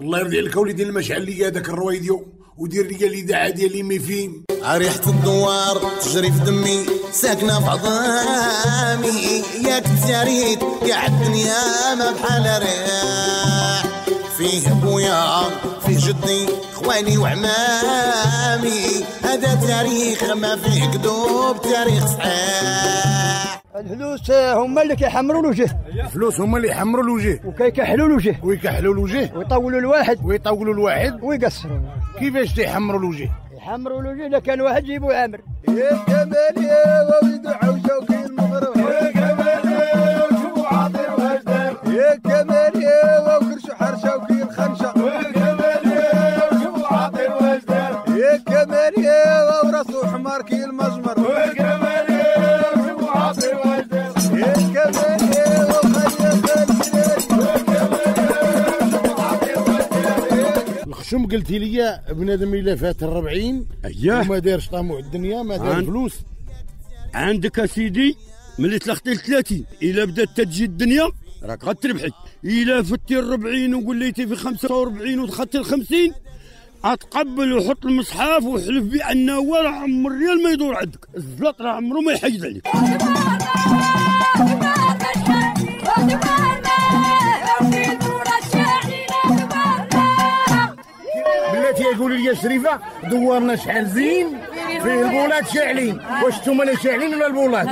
الله يرضي عليك وليدي المشعل لي هذاك ديو ودير لي لي دعا ديالي مي فين ريحة الدوار تجري في دمي ساكنة في عظامي ياك تساريت كاع الدنيا ما بحال ريح فيه بويا فيه جدي خواني وعمامي هذا تاريخ ما فيه كذوب تاريخ صحيح الفلوس هما اللي كيحمروا الوجه الفلوس هما اللي يحمروا الوجه وكيكحلوا الوجه ويكحلوا الوجه ويطولوا الواحد ويطولوا الواحد ويقصروا كيفاش تيحمروا الوجه يحمروا الوجه اذا كان واحد يجيبوا عامر يا جمال يا ولد المغرب يا جمال يا عاطر وهجدر يا جمال يا وكرش حرشه الخرجة يا كمالية يا كمالية وراسو كي المجمر يا يا قلتي لي بنادم الا فات الربعين اياه وما دارش طموع الدنيا ما دار عن... فلوس عندك اسيدي ملي تلخطي 30 الا بدات تجي الدنيا راك غتربحي الا فتي الربعين وقليتي في 45 ودخلتي ال 50 اتقبل وحط المصحف وحلف بانه ولا عمر ريال ما يدور عندك الزلط راه عمره ما يحجز عليك بلاتي يقول لي شريفه دوارنا شحال زين فيه البولات شاعلين واش نتوما اللي شاعلين ولا البولات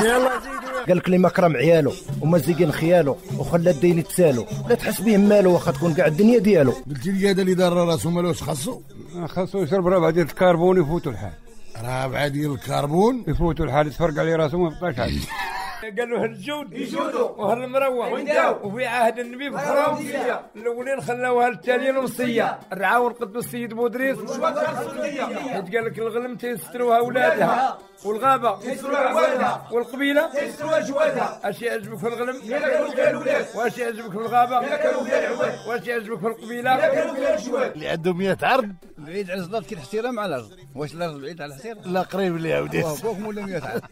يلا زين قال لك لي ما كرم عيالو زيقين خيالو وخلى الدين يتسالو لا تحس به مالو واخا تكون كاع الدنيا ديالو قلت لي هذا اللي دار راسو مالوش خاصو آه، خاصو يشرب ربعه ديال الكربون يفوتو الحال ربعه ديال الكربون يفوتو الحال يتفرق عليه راسو ما يفطاش قالوا هالجود يجودوا وهالمروه وفي عهد النبي بخرام الاولين خلاوها للتاليين وصيه رعاون القدس السيد بودريس حيت قال لك الغنم تيستروها ولادها والغابه تيستروها عوالها والقبيله تيستروها جوادها اش يعجبك في الغنم؟ واش يعجبك في الغابه؟ واش يعجبك في القبيله؟ اللي عنده 100 عرض بعيد على الزلاط كي الاحترام على الارض واش الارض بعيد على الاحترام؟ لا قريب اللي عاودت ولا 100 عرض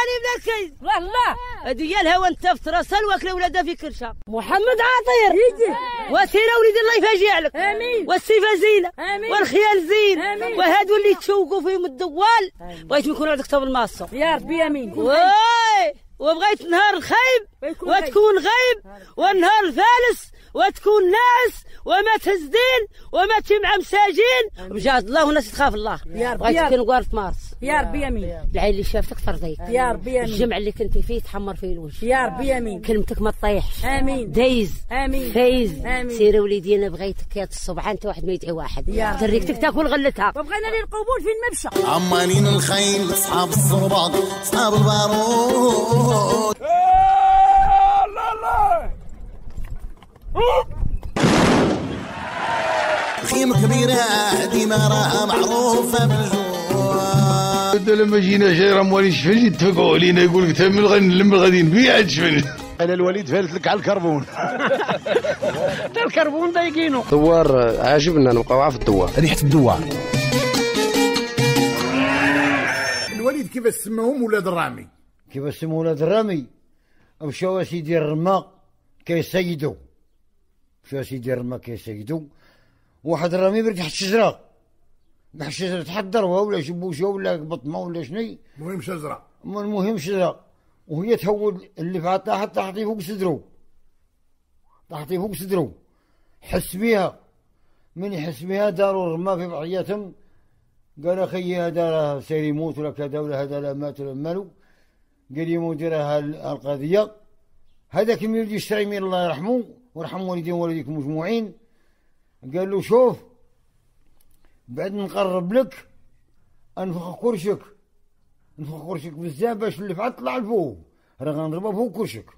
راني من والله هذه الهوى انت في راسها الواكله ولادها في كرشه محمد عطير يجي إيه. وسيله وليد الله يفاجئ لك امين والسيفه زينه امين والخيال زين امين وهادو اللي تشوقوا فيهم الدوال بغيتهم يكونوا عندك طاب الماصه يا ربي امين وي وبغيت نهار الخيب وتكون غايب والنهار الفالس وتكون ناعس وما تهز دين وما تجمع مساجين بجاه الله وناس تخاف الله يا رب بغيت تكون في مارس يا ربي يمين العين اللي شافتك ترضيك يا ربي يمين الجمع اللي كنتي فيه تحمر فيه الوجه يا ربي يمين كلمتك ما تطيحش امين دايز امين فايز امين سيري وليدي انا بغيتك يا الصبح انت واحد ما يدعي واحد تريكتك تاكل غلتها وبغينا لي القبول في الممشى عمالين الخيل اصحاب الصرباط اصحاب البارود خيمة كبيرة ديما راها معروفة بالجوع لما جينا جاي راه موالي شفنج يتفقوا علينا يقول لك من غادي نلم غادي نبيع الشفنج انا الوليد فالت لك على الكربون حتى الكربون ضايقينو الدوار عاجبنا نبقاو في الدوار ريحه الدوار الوليد كيفاش سماهم ولاد الرامي كيف اسمه ولاد الرمي او شو سيدي الرما كيسيدو شو سيدي الرما كيسيدو واحد الرمي برك تحت الشجره تحت الشجره تحضروها ولا شبوشه ولا بطمه ولا شني المهم شجره المهم شجره وهي تهول اللي فعطاها حتى تحطي فوق صدرو تحطي فوق صدرو حس بيها من يحس بها داروا الرما في بعضياتهم قال اخي هذا راه سير يموت ولا كذا ولا هذا لا مات ولا مالو قال لي مدير القضيه هذاك من ولدي الشريمي الله يرحمه ويرحم والدي ووالديك مجموعين قال له شوف بعد نقرب لك انفخ كرشك انفخ كرشك بزاف باش اللي فعاد طلع لفوق راه غنضربها فوق كرشك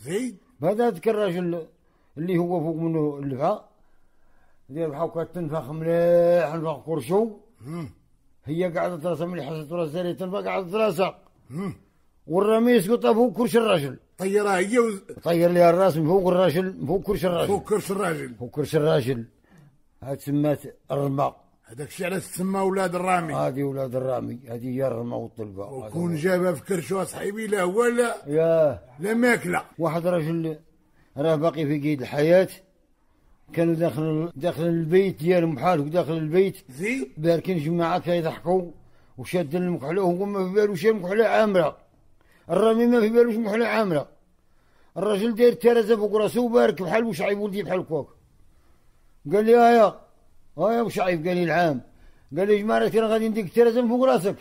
زيد بعد هذاك الراجل اللي هو فوق منه اللفعه دير بحال هكا تنفخ مليح انفخ كرشو هي قاعده راسها ملي حسيت راسها تنفخ قاعده راسها والرميس قطه فوق كرش الرجل طيرها هي و... طير لي الراس من فوق الرجل من فوق كرش الرجل فوق كرش الرجل فوق كرش الرجل هاد تسمات الرما هذاك الشيء علاش تسمى ولاد الرامي هذه ولاد الرامي هذه هي الرما والطلبه وكون جابها في كرشو صاحبي لا هو لا يا لا ماكله واحد رجل راه باقي في قيد الحياه كانوا داخل داخل البيت ديالهم بحالهم داخل البيت زي باركين جماعه كيضحكوا وشاد المكحله وهو ما في بالو شي المكحله عامره الرمي ما في بالوش محلة عامله الرجل داير ترزه فوق راسو وبارك بحال وشعيب ولدي بحال كوك قال لي هيا آية. هيا وشعيب قال لي العام قال لي جماعه راه غادي نديك الترزه من فوق راسك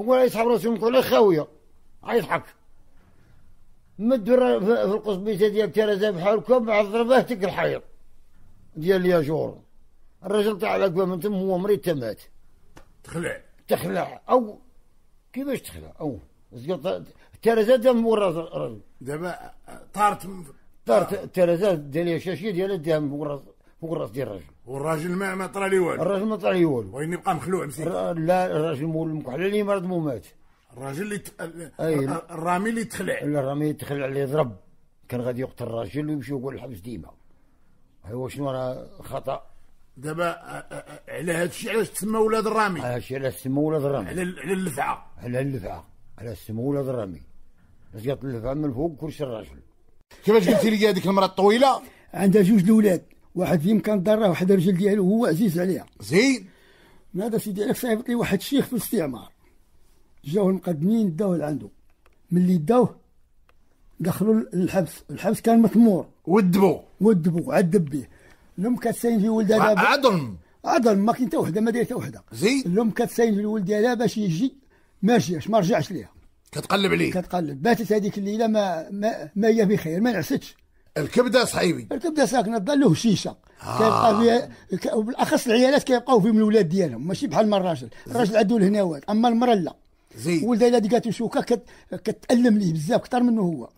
هو راه يسحب راسو من على خاويه غيضحك مد في القصبيسه ديال الترزه بحال كوك مع ضربه تك الحيط ديال يا جور الرجل تاع على من تم هو مريض تمات تخلع تخلع او كيفاش تخلع او الترزة دم ورا دابا طارت طارت الترزة ديال الشاشية ديالها دام الراس فوق الراس ديال الراجل والراجل ما ما طرا ليه والو الراجل ما طرا ليه والو وين يبقى مخلوع مسكين لا الراجل مول مكحل عليه مرض مو مات الراجل اللي ت... الرامي اللي تخلع لا الرامي اللي تخلع اللي ضرب كان غادي يقتل الراجل ويمشي يقول الحبس ديما ايوا شنو راه خطا دابا على هذا الشيء علاش تسمى ولاد الرامي هذا الشيء علاش تسمى ولاد الرامي على اللفعه على اللفعه علاش تسمى ولاد الرامي زيط الفم من فوق كرسي الراجل كيفاش قلتي لي هذيك المراه الطويله عندها جوج الاولاد واحد فيهم كان ضاره واحد الرجل ديالو هو عزيز عليها زين هذا سيدي عليك صايبت لي واحد الشيخ في الاستعمار جاو المقدمين داوه لعندو ملي داوه دخلوا الحبس الحبس كان مثمور ودبو ودبو عذب به الام كانت ساين في ولدها عظلم عظلم ما كاين حتى وحده ما دايره حتى وحده زين الام كانت ساين في ولدها باش يجي ماشي ما رجعش ليها كتقلب عليه كتقلب باتت هذيك الليله ما ما, ما هي بخير ما نعستش الكبده صحيبي الكبده ساكنه تظل له هشيشه آه. كيبقى فيها بالاخص وبالاخص العيالات كيبقاو فيهم الولاد ديالهم ماشي بحال ما الراجل الراجل عنده الهناوات اما المراه لا زين ولدها الا دقاتو شوكه كت... كتالم ليه بزاف اكثر منه هو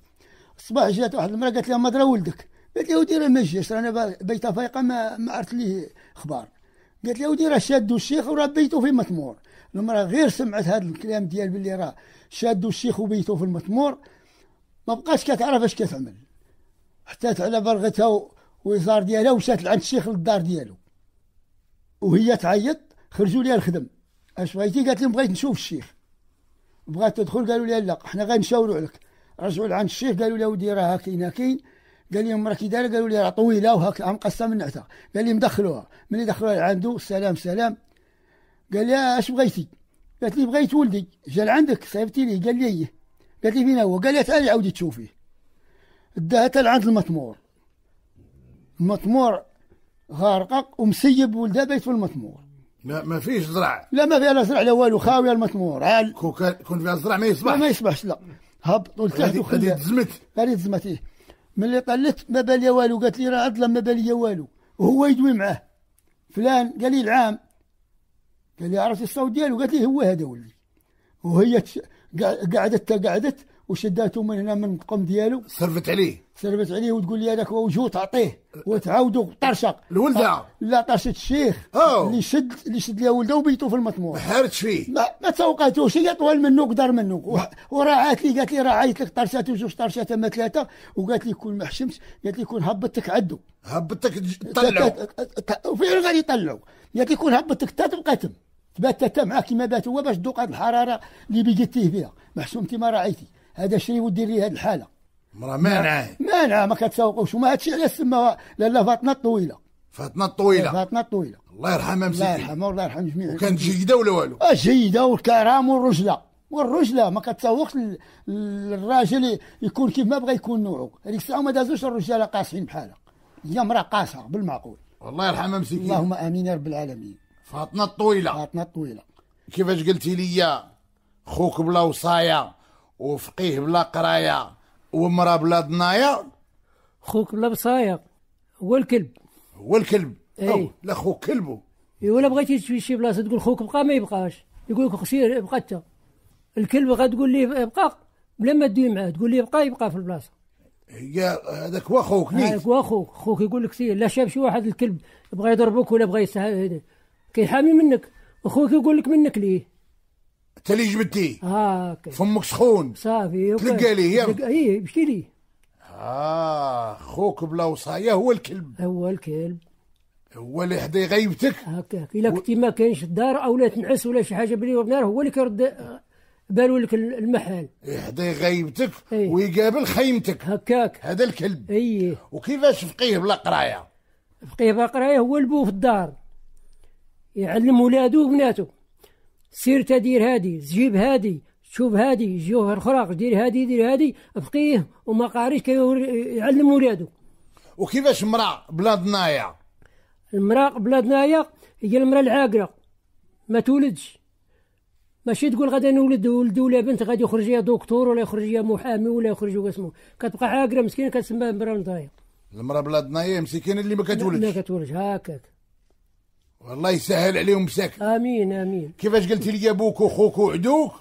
الصباح جات واحد المراه قالت لها ما درا ولدك قالت لها ودي راه ما جاش رانا بيته فايقه ما ما عرفت ليه اخبار قالت لها ودي راه شادو الشيخ وراه بيته في مطمور المراه غير سمعت هذا الكلام ديال باللي راه شادوا الشيخ وبيته في المثمور ما بقاش كتعرف اش كتعمل حتى على برغتها ويزار ديالها وشات عند الشيخ للدار ديالو وهي تعيط خرجوا ليها الخدم اش بغيتي قالت لهم بغيت نشوف الشيخ بغات تدخل قالوا لها لا حنا غنشاوروا عليك رجعوا لعند الشيخ قالوا لها ودي راه كاين كاين قال لهم راه كي دايره قالوا لها طويله وهكا مقسمه من عتا قال لهم دخلوها ملي دخلوها لعندو سلام سلام قال لها اش بغيتي قالت لي بغيت ولدي جا لعندك صيفتي لي قال لي إيه. قالت لي فين هو قال لي تعالي عاودي تشوفيه داها لعند المطمور المطمور غارقق ومسيب ولدها بيت في المطمور ما ما فيش زرع لا ما فيها لا زرع لا والو خاويه المطمور عال كون فيها زرع ما يصبح ما يصبحش لا هبط ولتحت هذه تزمت هذه تزمت ايه ملي طلت ما بالي والو قالت لي راه عضله ما بالي والو وهو يدوي معاه فلان قال لي العام قال لي عرفت الصوت ديالو قالت لي هو هذا ولدي وهي قعدت قعدت وشداته من هنا من القم ديالو سربت عليه سربت عليه وتقول لي هذاك وجهه تعطيه وتعاودوا طرشق الولده لا طرشت الشيخ أوه. اللي شد اللي شد ليها ولده وبيته في المطمور ما حارتش فيه ما, ما توقعتوش هي طوال منه قدر منه وراعات لي قالت لي راعيت لك طرشات وجوج طرشات اما ثلاثه وقالت لي كون ما حشمت قالت لي كون هبطتك عدو هبطتك طلعوا وفعلا غادي يطلعوا قالت لي كون هبطتك تبقى تم تبات حتى معاه كيما بات هو باش دوق هذه الحراره اللي بقيتيه فيها محشومتي ما راعيتي هذا الشيء يودي هذه الحاله مراه مانعه مانعه ما كتسوقوش وما هادشي علاش تسمى لاله فاطمه الطويله فاطمه الطويله فاطمه الطويله الله يرحمها مسيدي الله يرحمها والله يرحم جميع وكانت جيده ولا والو؟ اه جيده والكرم والرجله والرجله ما كتسوقش للراجل يكون كيف ما بغى يكون نوعه هذيك الساعه ما دازوش الرجاله قاصحين بحالها هي امراه قاصحه بالمعقول الله يرحمها مسكينه اللهم امين يا رب العالمين فاطمه الطويله فاطمه الطويله كيفاش قلتي لي خوك بلا وصايه وفقيه بلا قرايه ومرا بلا ضنايا خوك بلا بصايا هو الكلب هو الكلب اي لا خوك كلبو ولا بغيتي تمشي شي بلاصه تقول خوك بقى ما يبقاش يقول لك خسير بقى انت الكلب غتقول ليه بقى بلا ما تدوي معاه تقول ليه بقى يبقى في البلاصه هي هذاك هو خوك هذاك هو خوك خوك يقول لك سير لا شاف شي واحد الكلب بغى يضربك ولا بغى يسهل كيحامي منك وخوك يقول لك منك ليه انت اللي جبدتيه هاكا فمك سخون صافي تلقى ليه هي اي مشي ليه اه خوك بلا وصايه هو الكلب هو الكلب هو اللي حدا يغيبتك هكاك الا كنتي ما كاينش الدار او لا تنعس ولا شي حاجه بلي بنار هو اللي كيرد آه، بالو لك المحل إيه، حدا يغيبتك أيه. ويقابل خيمتك هكاك هذا الكلب اي وكيفاش فقيه بلا قرايه فقيه بلا قرايه هو البو في الدار يعلم ولادو وبناتو سير تدير هادي جيب هادي شوف هادي جوه الخراق دير هادي دير هادي فقيه وما قاريش يعلم ولادو وكيفاش مرا بلاد نايا المرا بلاد نايا هي المرا العاقلة ما تولدش ماشي تقول غادي نولد ولد ولا بنت غادي يخرج يا دكتور ولا يخرج يا محامي ولا يخرج واسمو كتبقى عاقره مسكينه كتسمى مرأة نايا المرا بلاد نايا مسكينه اللي ما كتولدش ما كتولدش هكاك والله يسهل عليهم مساك امين امين كيفاش قلتي لي ابوك وخوك وعدوك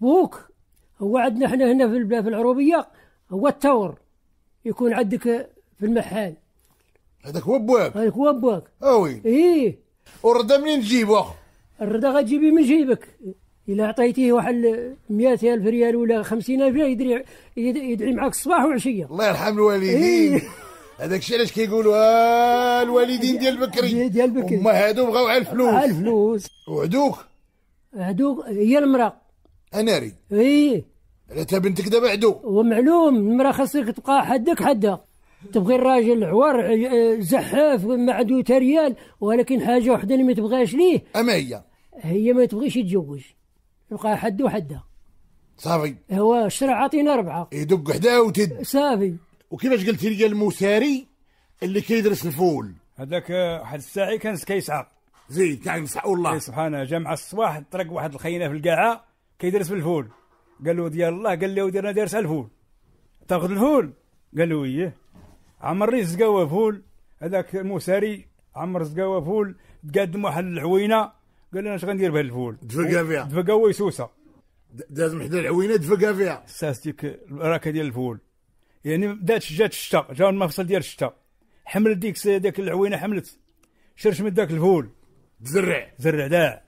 بوك هو عندنا احنا هنا في البلاد في العروبيه هو التور يكون عندك في المحال هذاك هو بواك هذاك هو بواك اوي آه ايه والردا منين تجيبو اخو الردا غتجيبي من جيبك الا عطيتيه واحد 100000 ريال ولا 50000 يدري يدعي معاك الصباح والعشيه الله يرحم الوالدين إيه. هذاك الشيء علاش كيقولوا آه الوالدين ديال بكري ديال بكري هما هادو بغاو على الفلوس على الفلوس وعدوك عدوك هي المراه اناري اي على بنتك دابا عدو ومعلوم المراه خاصك تبقى حدك حدها تبغي الراجل عور آه، زحاف ما عنده ريال ولكن حاجه وحده اللي ما تبغاش ليه اما هي هي ما تبغيش يتزوج يبقى حد وحده صافي هو الشرع عطينا ربعه يدق حداه وتد صافي وكيفاش قلت لي المثاري اللي كيدرس الفول هذاك واحد الساعي كان كيسعى زيد كان نعم، مسح والله إيه، سبحانه جا مع الصباح طرق واحد الخينه في القاعه كيدرس بالفول قال له ديال الله قال له انا دارس الفول تاخذ الفول قال له ايه عمر زقاوه فول هذاك الموساري عمر زقاوه فول تقدم واحد العوينه قال لنا اش غندير بهذا الفول دفقها فيها دفقها ويسوسه داز محدا العوينه دفقها فيها ساس ديك البراكه ديال الفول يعني بدات جات الشتاء جا المفصل ديال الشتاء حملت ديك ديك العوينه حملت شرش من داك الفول تزرع زرع داع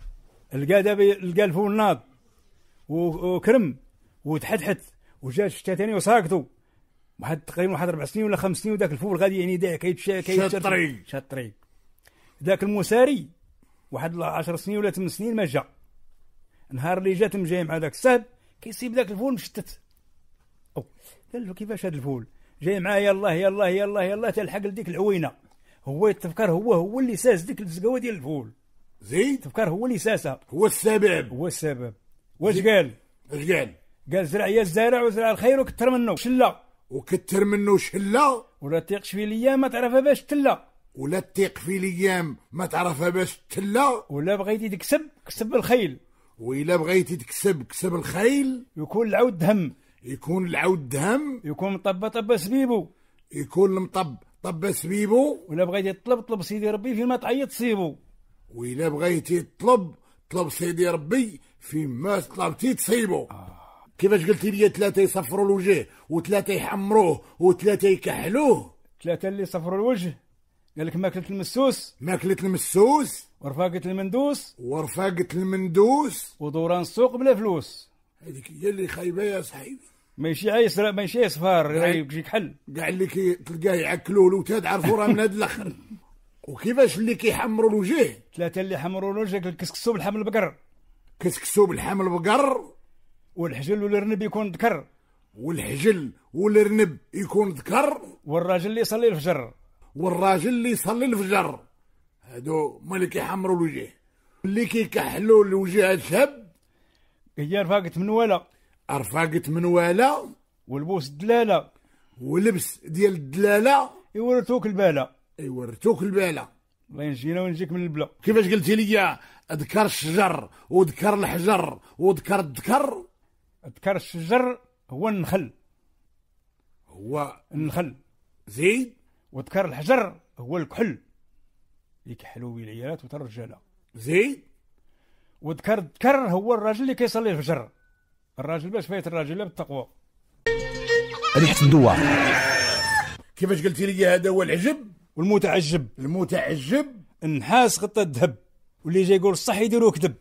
لقى دابا لقى الفول ناض وكرم وتحتحت وجا الشتاء ثاني وساقطوا واحد تقريبا واحد ربع سنين ولا خمس سنين وداك الفول غادي يعني داع كيتشا شاطري ذاك المساري واحد 10 سنين ولا 8 سنين ما جا نهار اللي جات مجاي مع ذاك السهب كيصيب ذاك الفول مشتت قال له كيفاش هذا الفول جاي معايا يلا يلا يلا يلا تلحق لديك العوينه هو تفكر هو هو اللي ساس ديك الزقوه ديال الفول زيد تفكر هو اللي ساسها هو السبب هو السبب واش قال اش قال قال زرع يا الزارع وزرع الخير وكثر منه شلا وكثر منه شلا ولا تيقش في ليا ما تعرفها باش تلا ولا تيق في ليام ما تعرفها باش تلا ولا بغيتي تكسب كسب الخيل وإلا بغيتي تكسب كسب الخيل يكون العود هم يكون العود دهم يكون مطبة طبة سبيبو يكون المطب طبة سبيبو ولا بغيت يطلب طلب سيدي ربي فيما تعيط سيبو وإلا بغيتي تطلب طلب سيدي ربي فيما طلبتي تصيبو آه. كيفاش قلتي لي ثلاثة يصفروا الوجه وثلاثة يحمروه وثلاثة يكحلوه ثلاثة اللي صفروا الوجه قال لك ماكلة المسوس ماكلة المسوس ورفاقة المندوس ورفاقة المندوس ودوران السوق بلا فلوس هذيك هي اللي خايبة يا صاحبي ماشي عيس ماشي صفار يجيك حل كاع اللي كي تلقاه يعكلوا له تعرفوا راه من هاد الاخر وكيفاش اللي كيحمروا الوجه ثلاثه اللي حمروا الوجه الكسكسو بالحم البقر كسكسو بالحم البقر والحجل والرنب يكون ذكر والحجل والرنب يكون ذكر والراجل اللي يصلي الفجر والراجل اللي يصلي الفجر هادو هما اللي كيحمروا الوجه اللي كيكحلوا الوجه الشاب هي رفاقة ولا رفاقة منوالة ولبوس الدلالة ولبس ديال الدلالة يورثوك البالة يورثوك البالة الله ينجينا ونجيك من البلا كيفاش قلتي لي ذكر الشجر وذكر الحجر وذكر الذكر ذكر الشجر هو النخل هو النخل زيد وذكر الحجر هو الكحل يكحلوا به العيالات وتا الرجاله زيد وذكر الذكر هو الراجل اللي كيصلي الفجر الراجل باش فايت الراجل بالتقوى ريحه الدوار كيفاش قلتي لي هذا هو العجب والمتعجب المتعجب النحاس غطى الذهب واللي جا يقول الصح يديروه كذب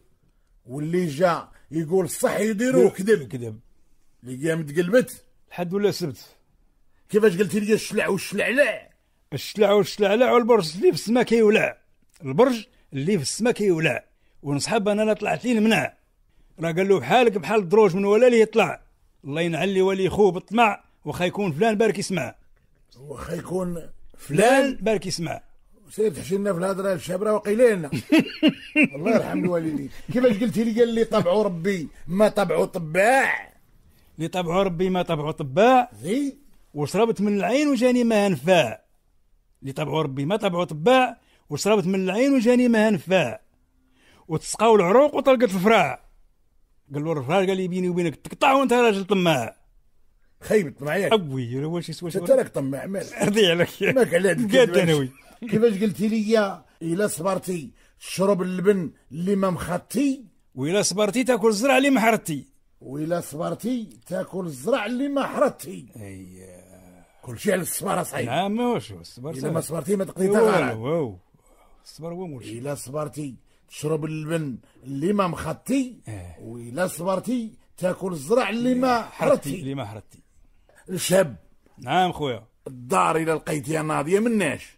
واللي جا يقول الصح يديروه كذب كذب اللي قام تقلبت الحد ولا السبت كيفاش قلتي لي الشلع والشلعلع الشلع والشلعلع والبرج اللي في السما كيولع البرج اللي في السما كيولع ونصحاب انا طلعت لي المنع راه قال له بحالك بحال الدروج من ولا ليه يطلع الله ينعل لي ولي خوه بالطمع وخا يكون فلان بارك يسمع وخا يكون فلان بارك يسمع سير تحشي لنا في الهضره الشابره وقيل لنا الله يرحم الوالدين كيفاش قلتي لي قال لي طبعوا ربي ما طبعوا طباع اللي طبعوا ربي ما طبعوا طباع زي وشربت من العين وجاني ما نفاع اللي طبعوا ربي ما طبعوا طباع وشربت من العين وجاني ما نفاع وتسقاو العروق وطلقت الفراع قال له قال اللي بيني وبينك تقطع وانت راجل طماع خايب طماع ياك ابوي واش يسوى انت راك طماع مالك ارضي عليك مالك على هذا كيفاش قلتي لي الا صبرتي تشرب اللبن اللي ما مخطي والا صبرتي تاكل الزرع اللي ما حرتي والا صبرتي تاكل الزرع اللي ما حرتي اييه كل شيء على الصبر أصاحبي نعم واش الصبر الا ما صبرتي ما تقضي واو الصبر هو مول الا صبرتي تشرب اللبن اللي ما مخطي ولا إيه. وإلا صبرتي تاكل الزرع اللي ما حرتي اللي ما حرتي الشاب نعم خويا الدار إلا لقيتيها ناضية مناش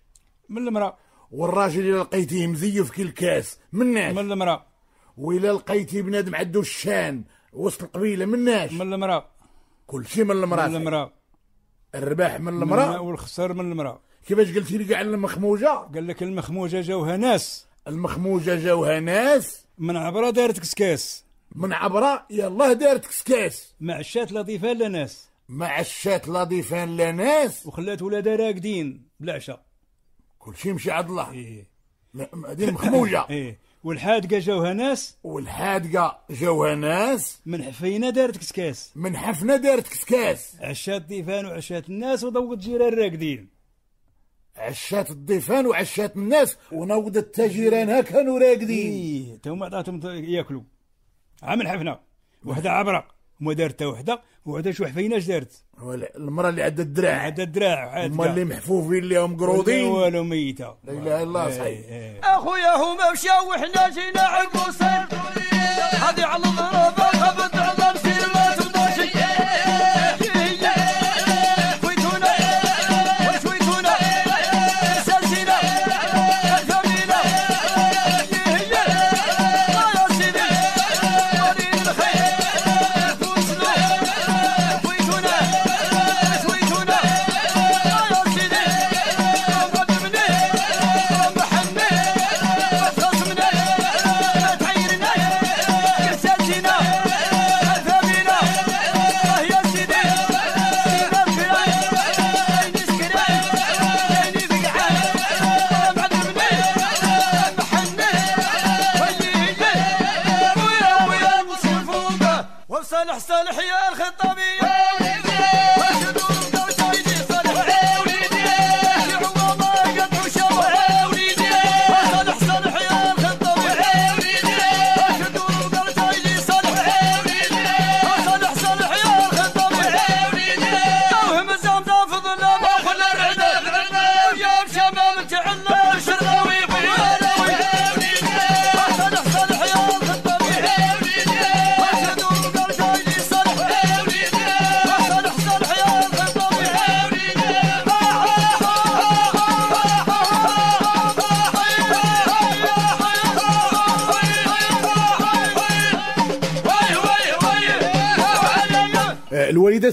من المرأة والراجل إلا لقيتيه مزيف كي الكاس مناش من المرأة وإلا لقيتي بنادم عندو الشان وسط القبيلة مناش من المرأة كل شيء من المرأة من المرأة الرباح من المرأة والخسر من المرأة كيفاش قلتي لي كاع المخموجة قال لك المخموجة جاوها ناس المخموجة جاوها ناس من عبرة دارت كسكاس من عبرة يلاه دارت كسكاس مع الشات لضيفان لا ناس مع الشات لضيفان لا ناس وخلات ولادها راقدين بالعشاء كلشي مشي عند الله إيه. هذه مخموجة إيه. والحادقه جاوها ناس والحادقه جاوها ناس من حفينه دارت كسكاس من حفنه دارت كسكاس عشات ديفان وعشات الناس وضوت جيران راقدين عشات الضيفان وعشات الناس ونوضت تاجيرانها كانوا راقدين ايه توما عطاتهم ياكلوا عامل حفنه وحده عبره وما دارت وحده وحده شو حفيناش دارت ولا المراه اللي عندها الدراع عندها الدراع هما اللي محفوفين هم قروضين والو ميته لا اله الا الله إيه، صحيح إيه. اخويا هما مشاو وحنا جينا عقب وصير هذه على الضربه خبط على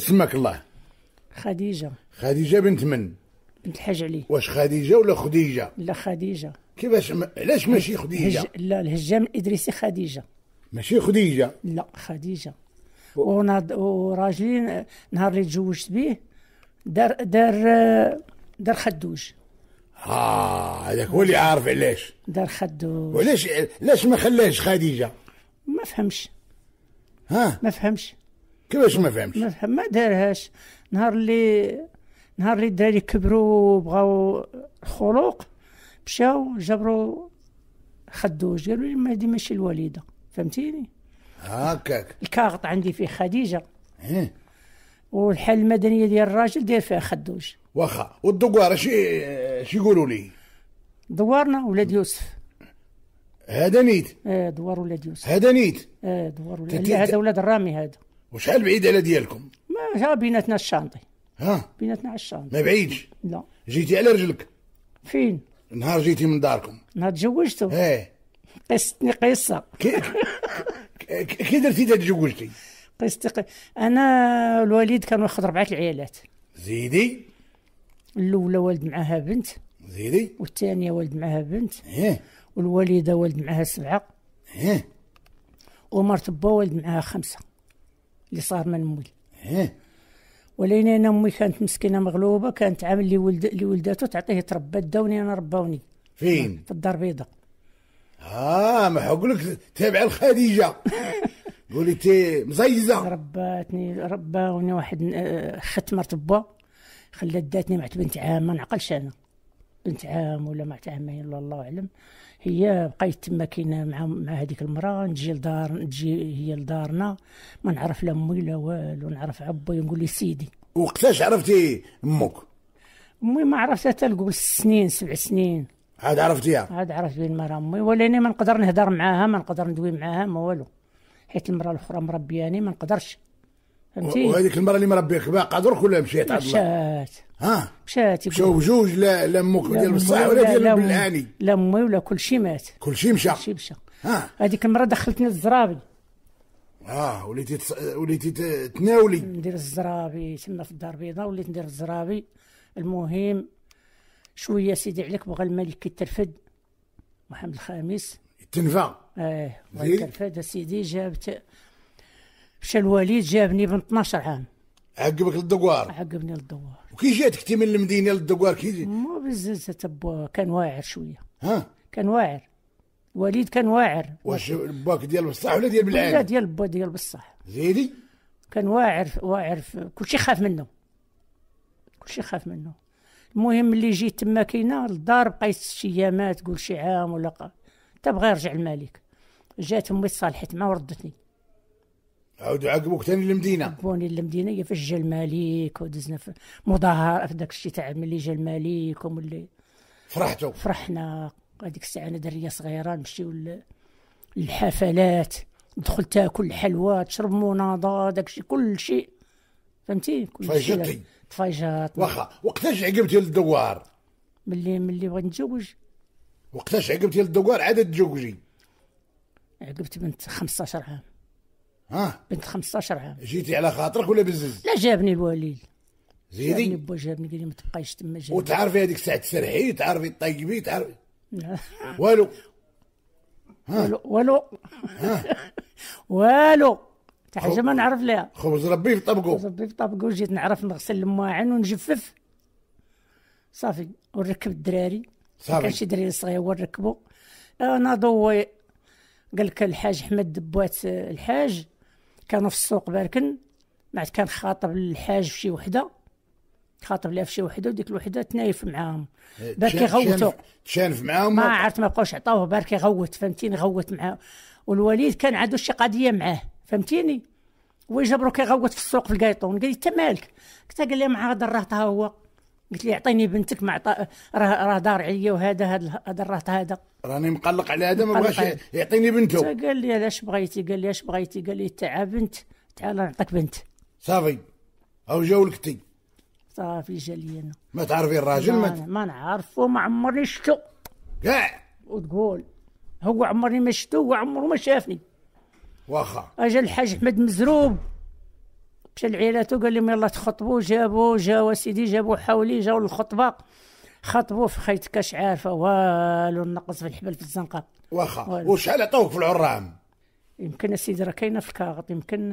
سماك الله خديجه خديجه بنت من بنت الحاج علي واش خديجه ولا خديجه لا خديجه كيفاش م... علاش ماشي خديجه هج... لا الهجام الادريسي خديجه ماشي خديجه لا خديجه و... وناد... وراجلي نهار اللي تزوجت به دار دار دار خدوج اه هذاك هو اللي عارف علاش دار خدوج وعلاش علاش ما خلاهش خديجه ما فهمش ها ما فهمش كيفاش ما فهمتش؟ ما فهم ما دارهاش نهار اللي نهار اللي الدراري كبروا وبغاو الخلوق مشاو جبروا خدوج قالوا لي ما هذه ماشي الوالده فهمتيني هكاك الكاغط عندي فيه خديجه إيه؟ والحل المدنيه ديال الراجل داير فيها خدوج واخا والدوار شي شي يقولوا لي دوارنا ولاد يوسف هذا نيت اه دوار ولاد يوسف هذا نيت اه دوار ولاد هذا ولاد الرامي هذا وشحال بعيد على ديالكم؟ ما بيناتنا الشانطي ها بيناتنا على الشانطي ما بعيدش لا جيتي على رجلك فين؟ نهار جيتي من داركم نهار تزوجتو ايه قصتني قصه كي كي درتي تزوجتي؟ قصتي انا الوالد كان واخد ربعه العيالات زيدي الاولى والد معاها بنت زيدي والثانيه والد معاها بنت ايه والوالده والد معاها سبعه ايه ومرت با والد معاها خمسه اللي صار من ايه ولين انا امي كانت مسكينه مغلوبه كانت عامل لي ولد ولداته تعطيه تربى داوني انا رباوني فين؟ في الدار البيضاء اه ما حقول لك تابعه لخديجه قولي تي مزيزه رباتني رباوني واحد آه، خت مرت با خلات داتني مع بنت عام ما نعقلش انا بنت عام ولا مع عامين الله اعلم هي بقيت تما كاين مع مع هذيك المراه نجي لدار نجي هي لدارنا ما نعرف لا امي لا والو نعرف عبي نقول لي سيدي وقتاش عرفتي امك؟ امي ما عرفتها حتى قبل ست سنين سبع سنين عاد عرفتيها؟ عاد عرفت بين مرا امي ولاني ما نقدر نهضر معاها ما نقدر ندوي معاها ما والو حيت المراه الاخرى مربياني ما نقدرش فهمتي وهذيك المره اللي مربيك بها قدرك ولا مشيت عند مشات ها مشات مشاو بجوج لا لا امك ديال بصح ولا ديال بلعاني لا امي ولا كل شيء مات كل شيء مشى كل شيء مشى ها هذيك المره دخلتني الزرابي اه وليتي تص... وليتي تناولي ندير الزرابي تما في الدار البيضاء وليت ندير الزرابي المهم شويه سيدي عليك بغى الملك كيترفد محمد الخامس تنفع اه الله يترفد سيدي جابت مشى الوالد جابني بن 12 عام عقبك للدوار عقبني للدوار وكي جاتك انت من المدينه للدوار كي مو بزاف تبا كان واعر شويه ها كان واعر الوالد كان واعر واش باك ديال بصح ولا ديال بالعين لا ديال با ديال بصح زيدي كان واعر واعر كلشي خاف منه كلشي خاف منه المهم اللي جيت تما كاينه للدار بقيت شي ايامات قول شي عام ولا تبغى يرجع الملك جات امي تصالحت معاه وردتني عاودوا عقبوك ثاني للمدينه عقبوني للمدينه هي فاش جا الملك ودزنا في مظاهره في داك الشيء تاع ملي جا الملك وملي فرحتوا فرحنا هذيك الساعه انا دريه صغيره نمشيو للحفلات دخلت تاكل الحلوى تشرب مناضه الشيء كل شيء فهمتي كل شيء تفاجات واخا وقتاش عقبتي للدوار ملي ملي بغيت نتزوج وقتاش عقبتي للدوار عاد تزوجي عقبت بنت 15 عام ها بنت 15 عام جيتي على خاطرك ولا بزز؟ لا جابني الوليد زيدي جابني بو جابني قال لي ما تبقايش تما جابني وتعرفي هذيك الساعه تسرحي تعرفي طيبي تعرفي والو ها والو والو والو حتى حاجه ما نعرف لها خبز ربي في طبقه خبز ربي في طبقه جيت نعرف نغسل المواعن ونجفف صافي ونركب الدراري صافي كان شي دراري صغير ونركبو انا ضوي قال لك الحاج احمد دبوات الحاج كانوا في السوق باركن بعد كان خاطب الحاج في شي وحده خاطب لها في شي وحده وديك الوحده تنايف معاهم إيه، بارك يغوتوا تشانف معاهم ما عرفت ما بقاوش عطاوه بارك يغوت فهمتيني غوت معاه والوليد كان عنده شي قضيه معاه فهمتيني ويجبرو كيغوت في السوق في القايطون قال لي انت مالك قلت قال لي مع هذا هو قلت لي اعطيني بنتك ما عطا راه راه دار عليا وهذا هذا هذا هذا راني مقلق على هذا ما بغاش يعطيني بنته قال لي علاش بغيتي قال لي اش بغيتي قال لي تاع بنت تعال نعطيك بنت صافي او جاو لكتي صافي جا لي انا ما تعرفي الراجل ما, ما, ما نعرفو ما عمرني شفتو كاع وتقول هو عمرني ما شفتو هو ما شافني واخا اجا الحاج احمد مزروب مشى لعيلته قال لهم يلا تخطبوا جابوا جاوا سيدي جابوا حولي جاوا للخطبه خطبوا في خيط كاش عارفه والو نقص في الحبل في الزنقه واخا وشحال عطاوك في العرام يمكن السيد راه كاينه في الكاغط يمكن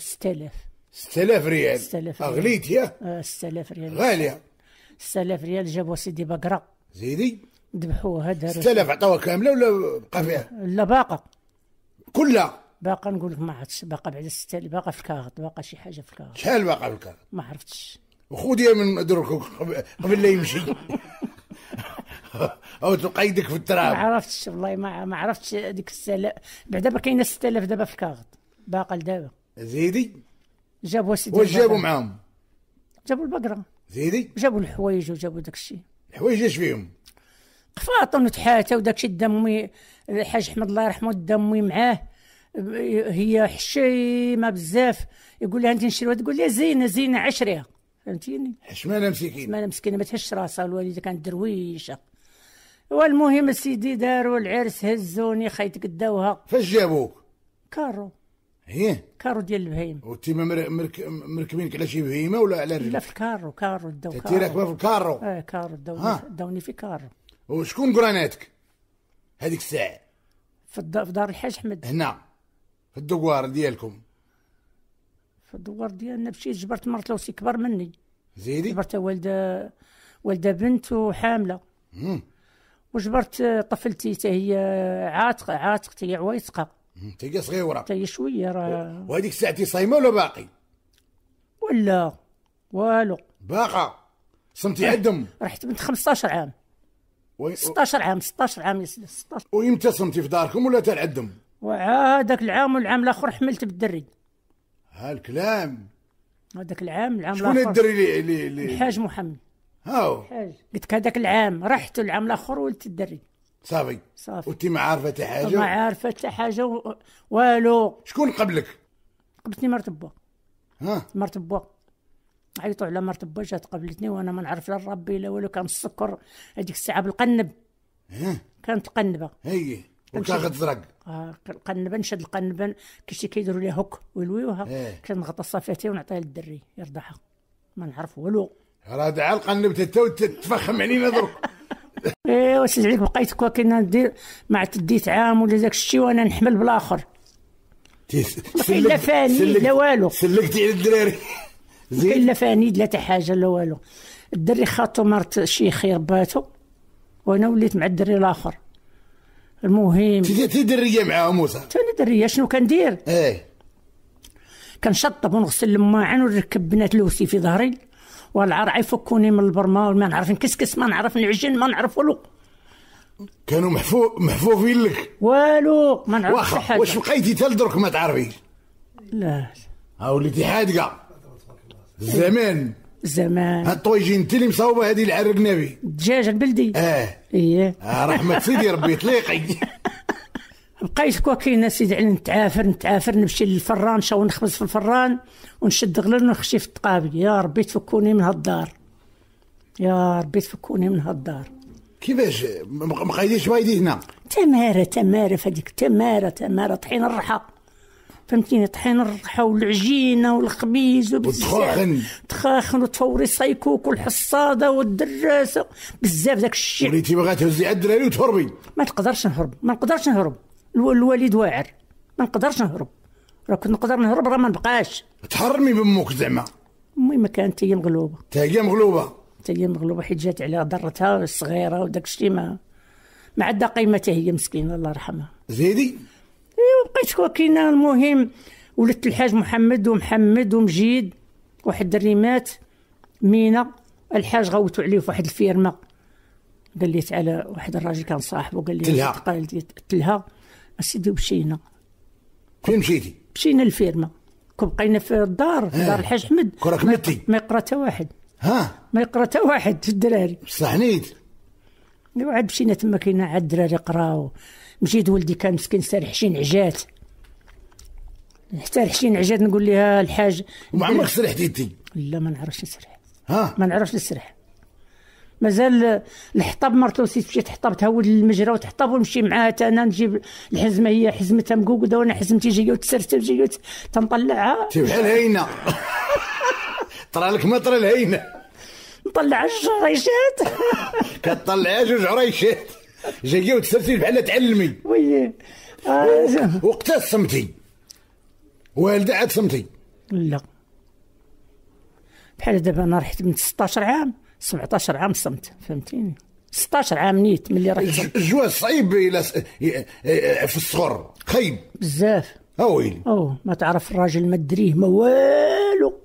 6000 آه، 6000 ريال 6000 غليت يا 6000 آه، ريال غاليه 6000 ريال جابوا سيدي بقره زيدي ذبحوها داروا 6000 عطاوها كامله ولا بقى فيها؟ لا باقه كلها باقا نقول لك ما عرفتش باقا بعد ستة باقا في الكاغط باقا شي حاجه في الكاغط شحال باقا في الكاغط ما عرفتش وخذيها من مدركك قبل لا يمشي او تلقى يدك في التراب ما عرفتش والله ما, ما عرفتش هذيك السلا بعد دابا كاينه 6000 دابا في الكاغط باقا لدابا زيدي جابوا سيدي واش جابوا معاهم جابوا البقره زيدي جابوا الحوايج وجابوا داك الشيء الحوايج اش فيهم قفاطن وتحاته وداك الشيء الدم الحاج احمد الله يرحمه الدم معاه هي حشيمه بزاف يقول لها انت نشري تقول لها زينه زينه عشريه فهمتيني حشمانه مسكينه حشمانه مسكينه ما تهش راسها الوالده كانت درويشه والمهم سيدي داروا العرس هزوني خيتك داوها فاش جابوك كارو ايه كارو ديال البهيم وانت مركبينك على شي بهيمه ولا على رجل لا في الكارو كارو داو كارو راكبه في الكارو اه كارو داوني داوني في كارو وشكون قراناتك هذيك الساعه في دار الحاج احمد هنا في الدوار ديالكم في الدوار ديالنا مشيت جبرت مرت سي كبر مني زيدي جبرت والده والده بنت وحامله وجبرت طفلتي حتى هي عاتقه عاتقه هي عويصقه حتى هي صغيره حتى هي شويه راه وهذيك الساعه صايمه ولا باقي؟ ولا والو باقا صمتي عندهم رحت بنت 15 عام و... 16 عام 16 عام 16 ويمتى صمتي في داركم ولا تاع عندهم وهذاك العام والعام الاخر حملت بالدري هالكلام هذاك العام العام شكون الدري اللي اللي اللي الحاج محمد هاو الحاج قلت لك هذاك العام رحت العام الاخر ولدت الدري صافي صافي وانت ما عارفه حتى حاجه ما عارفه حتى حاجه و... والو شكون قبلك قبلتني مرت با ها مرت با عيطوا على مرت با جات قبلتني وانا ما نعرف لا ربي لا والو كان السكر هذيك الساعه بالقنب ها كانت قنبه هي وكاغد زرق القنبه آه، نشد القنبه كشي كيديروا ليها هوك ويلويوها إيه. كنغطى الصفاتي ونعطيها للدري يرضعها ما نعرف والو راه دعا القنب حتى تفخم علينا درك ايوا سيدي عليك بقيت كوا كنا ندير ما تديت عام ولا داك الشيء وانا نحمل بالاخر كاين لا فاني لا والو سلكتي على الدراري كاين لا فاني لا حتى حاجه لا والو الدري خاطو مرت شيخ رباتو وانا وليت مع الدري الاخر المهم درية معاه موسى درية شنو كندير؟ ايه كنشطب ونغسل الماعن ونركب بنات لوسي في ظهري والعار يفكوني من البرما وما نعرف نكسكس ما نعرف نعجن ما نعرف والو كانوا محفوف محفوفين لك والو ما نعرف واخا واش بقيتي تال درك ما تعرفي لا ها وليتي حادقه الزمان زمان هالطويجين انت اللي مصاوبه هذه العرق نبي الدجاج البلدي اه ايه آه رحمه سيدي ربي تليقي بقيت كوا سيدي علي نتعافر نتعافر نمشي للفران شاو نخبز في الفران ونشد غلر ونخشي في التقابل يا ربي تفكوني من هالدار يا ربي تفكوني من هالدار كيفاش مقايديش وايدي هنا تماره تماره فديك تماره تماره طحين الرحى فهمتيني طحين الرضحة والعجينه والخبيز وتخاخن تخاخن وتفوري الصيكوك والحصاده والدراسه بزاف داك الشيء وليتي باغا تهزي على الدراري وتهربي ما تقدرش نهرب ما نقدرش نهرب الوالد واعر ما نقدرش نهرب راه كنت نقدر نهرب راه ما نبقاش تحرمي بامك زعما امي ما كانت هي مغلوبه حتى هي مغلوبه حتى هي مغلوبه حيت جات عليها ضرتها الصغيره وداك الشيء ما ما عندها قيمه هي مسكينه الله يرحمها زيدي إيه، بقيت كوكينا المهم ولدت الحاج محمد ومحمد ومجيد واحد الدري مات مينا الحاج غوتو عليه في واحد الفيرما قال لي تعالى واحد الراجل كان صاحبه قال لي تلها قال لي تلها اسيدي مشينا فين مشيتي؟ مشينا الفيرمه كون بقينا في الدار في دار الحاج احمد ما يقرا حتى واحد ها ما يقرا حتى واحد في الدراري بصح نيت وعاد مشينا تما كاينه عاد الدراري قراو مشيت ولدي كان مسكين سارح شي نعجات حتى شي نعجات نقول لها الحاج ما عمرك سرحت يدي لا ما نعرفش نسرح ها ما نعرفش نسرح مازال الحطب مرتو سيت مشيت حطبتها ولد المجرى وتحطب ونمشي معاها انا نجيب الحزمه هي حزمتها مقوقده وانا حزمتي جايه وتسرت جايه تنطلعها بحال هينه طرا لك ما طرا الهينه نطلع جوج عريشات كتطلع جوج عريشات جايه وتسلسل بحال تعلمي وي آه، وقتها صمتي والدة عاد صمتي لا بحال دابا انا رحت من 16 عام 17 عام صمت فهمتيني 16 عام نيت ملي رحت الجواز صعيب في الصغر خايب بزاف اويلي او ما تعرف الراجل ما دريه ما والو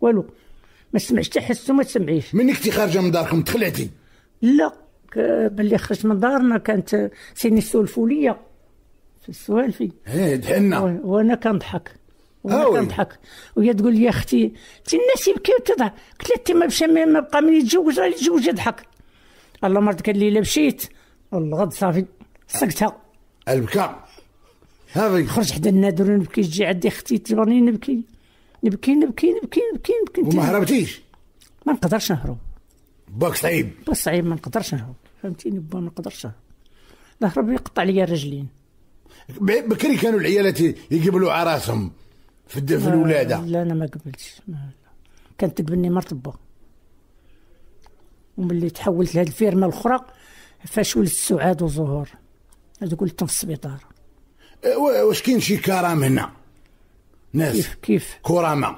والو ما سمعش حتى وما ما تسمعيش مني كنتي خارجه من داركم تخلعتي لا ملي خرجت من دارنا كانت سيني سولفوا ليا في ايه دحنا وانا كنضحك وانا كنضحك وهي تقول لي يا اختي انت الناس يبكيو وتضحك قلت لها انت ما مشى ما بقى من يتزوج راه يتزوج يضحك الله مرض قال لي الا مشيت الغد صافي سكتها البكاء هذا خرج حدا النادر ونبكي تجي عندي اختي تجبرني نبكي نبكي نبكي نبكي نبكي نبكي وما هربتيش ما نقدرش نهرب باك صعيب باك صعيب ما نقدرش نهرب فهمتيني با ما نقدرش الله ربي يقطع لي رجلين بكري كانوا العيالات يقبلوا راسهم في في آه، الولاده لا انا ما قبلتش كانت تقبلني مرت با وملي تحولت لهاد الفيرما الاخرى فاش ولدت سعاد وزهور هذا قلت في السبيطار أه، واش كاين شي كرام هنا ناس كيف, كيف؟ كرامه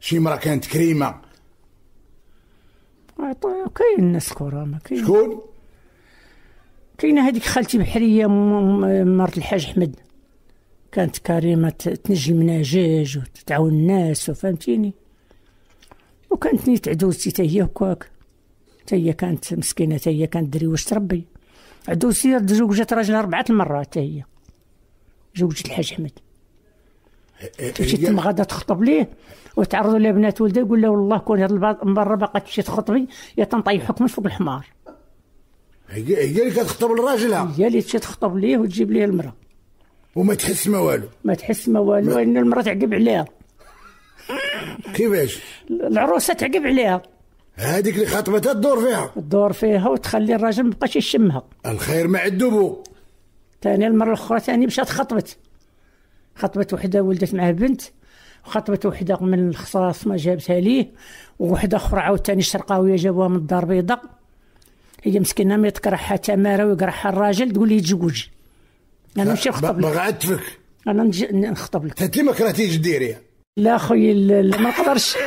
شي مرا كانت كريمه كاين ناس كره ما كاين شكون؟ كاينه هذيك خالتي بحريه مرت الحاج احمد كانت كريمه تنجل المناجج وتعاون الناس وفهمتيني وكانت نيت عدوزتي تا هي هكاك تا هي كانت مسكينه تا هي كانت دري واش تربي عدوزتي تزوجت راجلها اربعه المرات تا هي زوجة الحاج احمد إيه، تمشي إيه، غادا تخطب ليه وتعرضوا لبنات ولده يقول له والله كون هاد المره باقا تمشي تخطبي يا تنطيحك من فوق الحمار هي هي اللي كتخطب الراجل هي اللي تمشي تخطب ليه وتجيب ليه المراه وما تحس ما والو ما تحس ما والو ما... ان المراه تعقب عليها كيفاش العروسه تعقب عليها هذيك اللي خاطبتها تدور فيها تدور فيها وتخلي الراجل مابقاش يشمها الخير مع الدبو ثاني المره الاخرى ثاني مشات خطبت خطبت وحده ولدت معاه بنت وخطبت وحده من الخصاص ما جابتها ليه ووحده اخرى عاوتاني الشرقاويه جابوها من الدار البيضاء هي مسكينه ما تكرهها تماره ويكرهها الراجل تقول لي تزوج انا نمشي نخطب لك قعدتك انا نخطب لك انت ما كرهتيش ديريها لا خويا ما نقدرش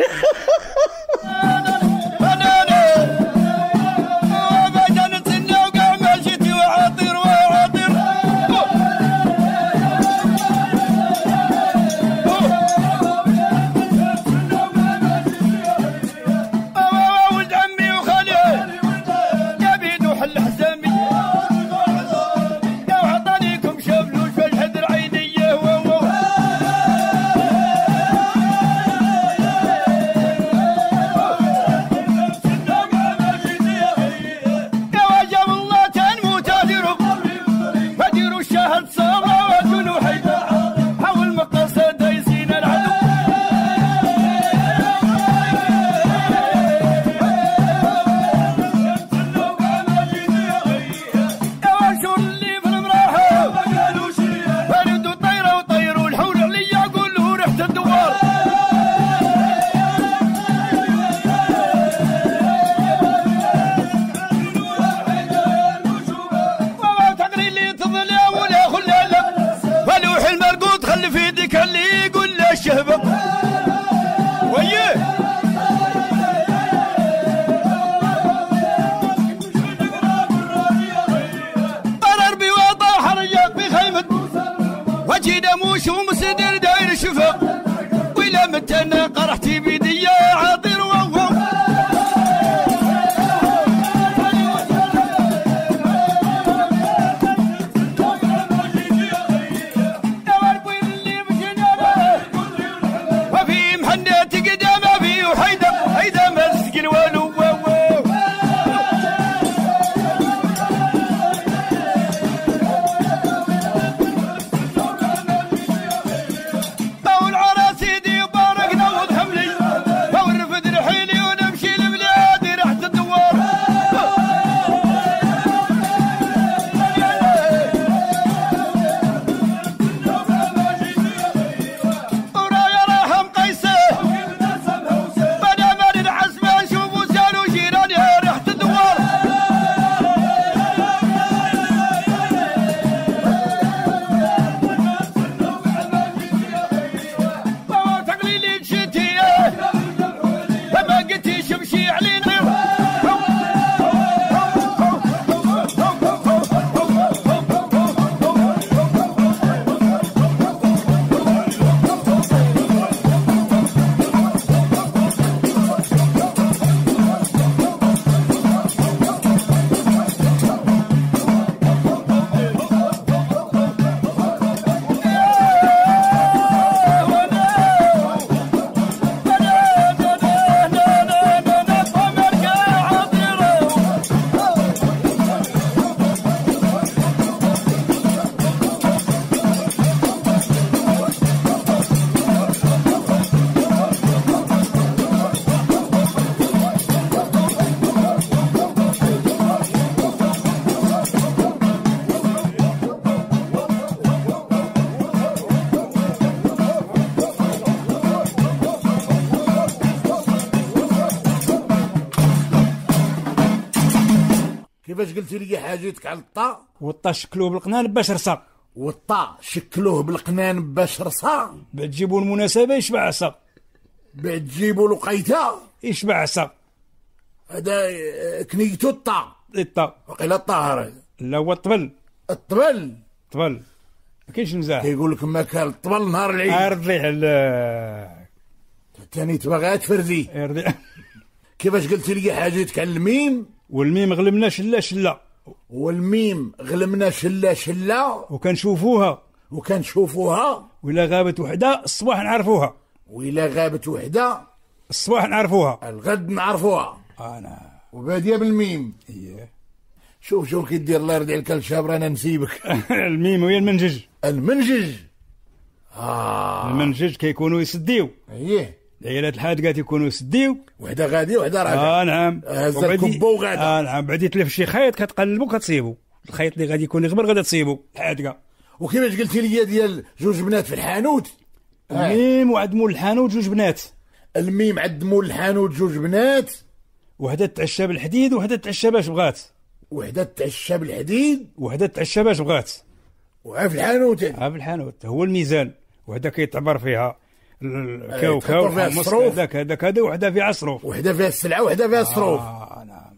باش قلتي لي حاجتك على الطا والطا شكلوه بالقنان باش رصا والطا شكلوه بالقنان باش رصا بعد تجيبوا المناسبه يشبع عصا بعد تجيبوا لقيته يشبع عصا هذا آه، كنيتو الطا الطا وقيلا الطاهر لا هو الطبل الطبل الطبل ما كاينش مزاح كيقول لك ما كان الطبل نهار العيد عرض آه، لي على تاني تبغى تفردي آه، كيفاش قلت لي حاجتك على الميم والميم غلمنا شله شله والميم غلمنا شله شله وكنشوفوها وكنشوفوها وإلا غابت وحده الصباح نعرفوها وإلا غابت وحده الصباح نعرفوها الغد نعرفوها انا وباديه بالميم ايه شوف شوف كي دير الله يرضي عليك الشاب رانا نسيبك الميم وين المنجج المنجج اه المنجج كيكونوا يسديو ايه العيالات الحاد قاعد يكونوا سديو وحده غادي وحده راجعه اه نعم آه، هز الكبه وغادا اه نعم بعد تلف شي خيط كتقلبو كتصيبو الخيط اللي غادي يكون يغبر غادي تصيبو الحادقه وكيفاش قلتي لي ديال جوج بنات في الحانوت آه. الميم وعد مول الحانوت جوج بنات الميم عند مول الحانوت جوج بنات وحده تعشى بالحديد وحده تعشى باش بغات وحده تعشى بالحديد وحده تعشى باش بغات وها في الحانوت يعني. ها في الحانوت هو الميزان وحده كيتعبر فيها الكاوكاو ذاك هذاك هذاك هذا وحده فيها صروف وحده فيها السلعه وحده فيها الصروف آه نعم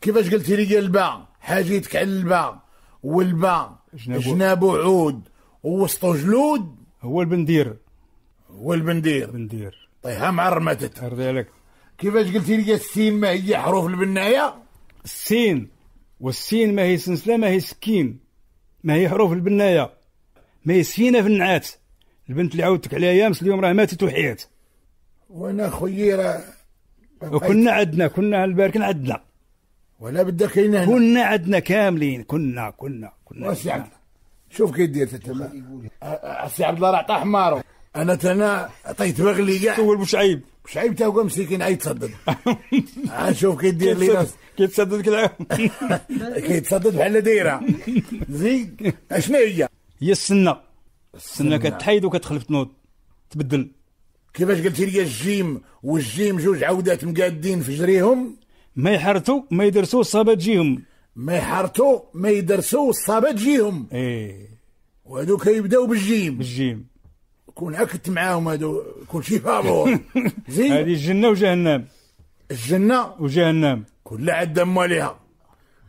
كيفاش قلتي لي الباء الباع حاجيتك على الباع والباع جنابو عود ووسطو جلود هو البندير هو البندير البندير طيها مع الرماتت رضي عليك كيفاش قلتي لي السين ما هي حروف البنايه السين والسين ما هي سنسله ما هي سكين ما هي حروف البنايه ما هي سينه في النعات البنت اللي عودتك عليها يامس اليوم راه ماتت وحيات وانا خويا راه وكنا عندنا كنا الباركن عندنا ولا بدك هنا كنا عندنا كاملين كنا كنا كنا واسي عبد شوف كي دير تما سي عبد الله راه عطاه حمارو انا تنا عطيت بغلي كاع هو بوشعيب بوشعيب تا هو مسكين عيتصدد شوف كي دير لي ناس تصدد كي تصدد بحال دايره زيد اشنو هي هي السنه السنه كتحيد وكتخلف تنوض تبدل كيفاش قلت لي الجيم والجيم جوج عودات مقادين في جريهم ما يحرتو ما يدرسوا الصابه تجيهم ما يحرتو ما يدرسوا الصابه تجيهم ايه وهادو كيبداو بالجيم بالجيم كون عكت معاهم هادو كل شيء فابور زين هذه الجنه وجهنم الجنه وجهنم كلها عندها مواليها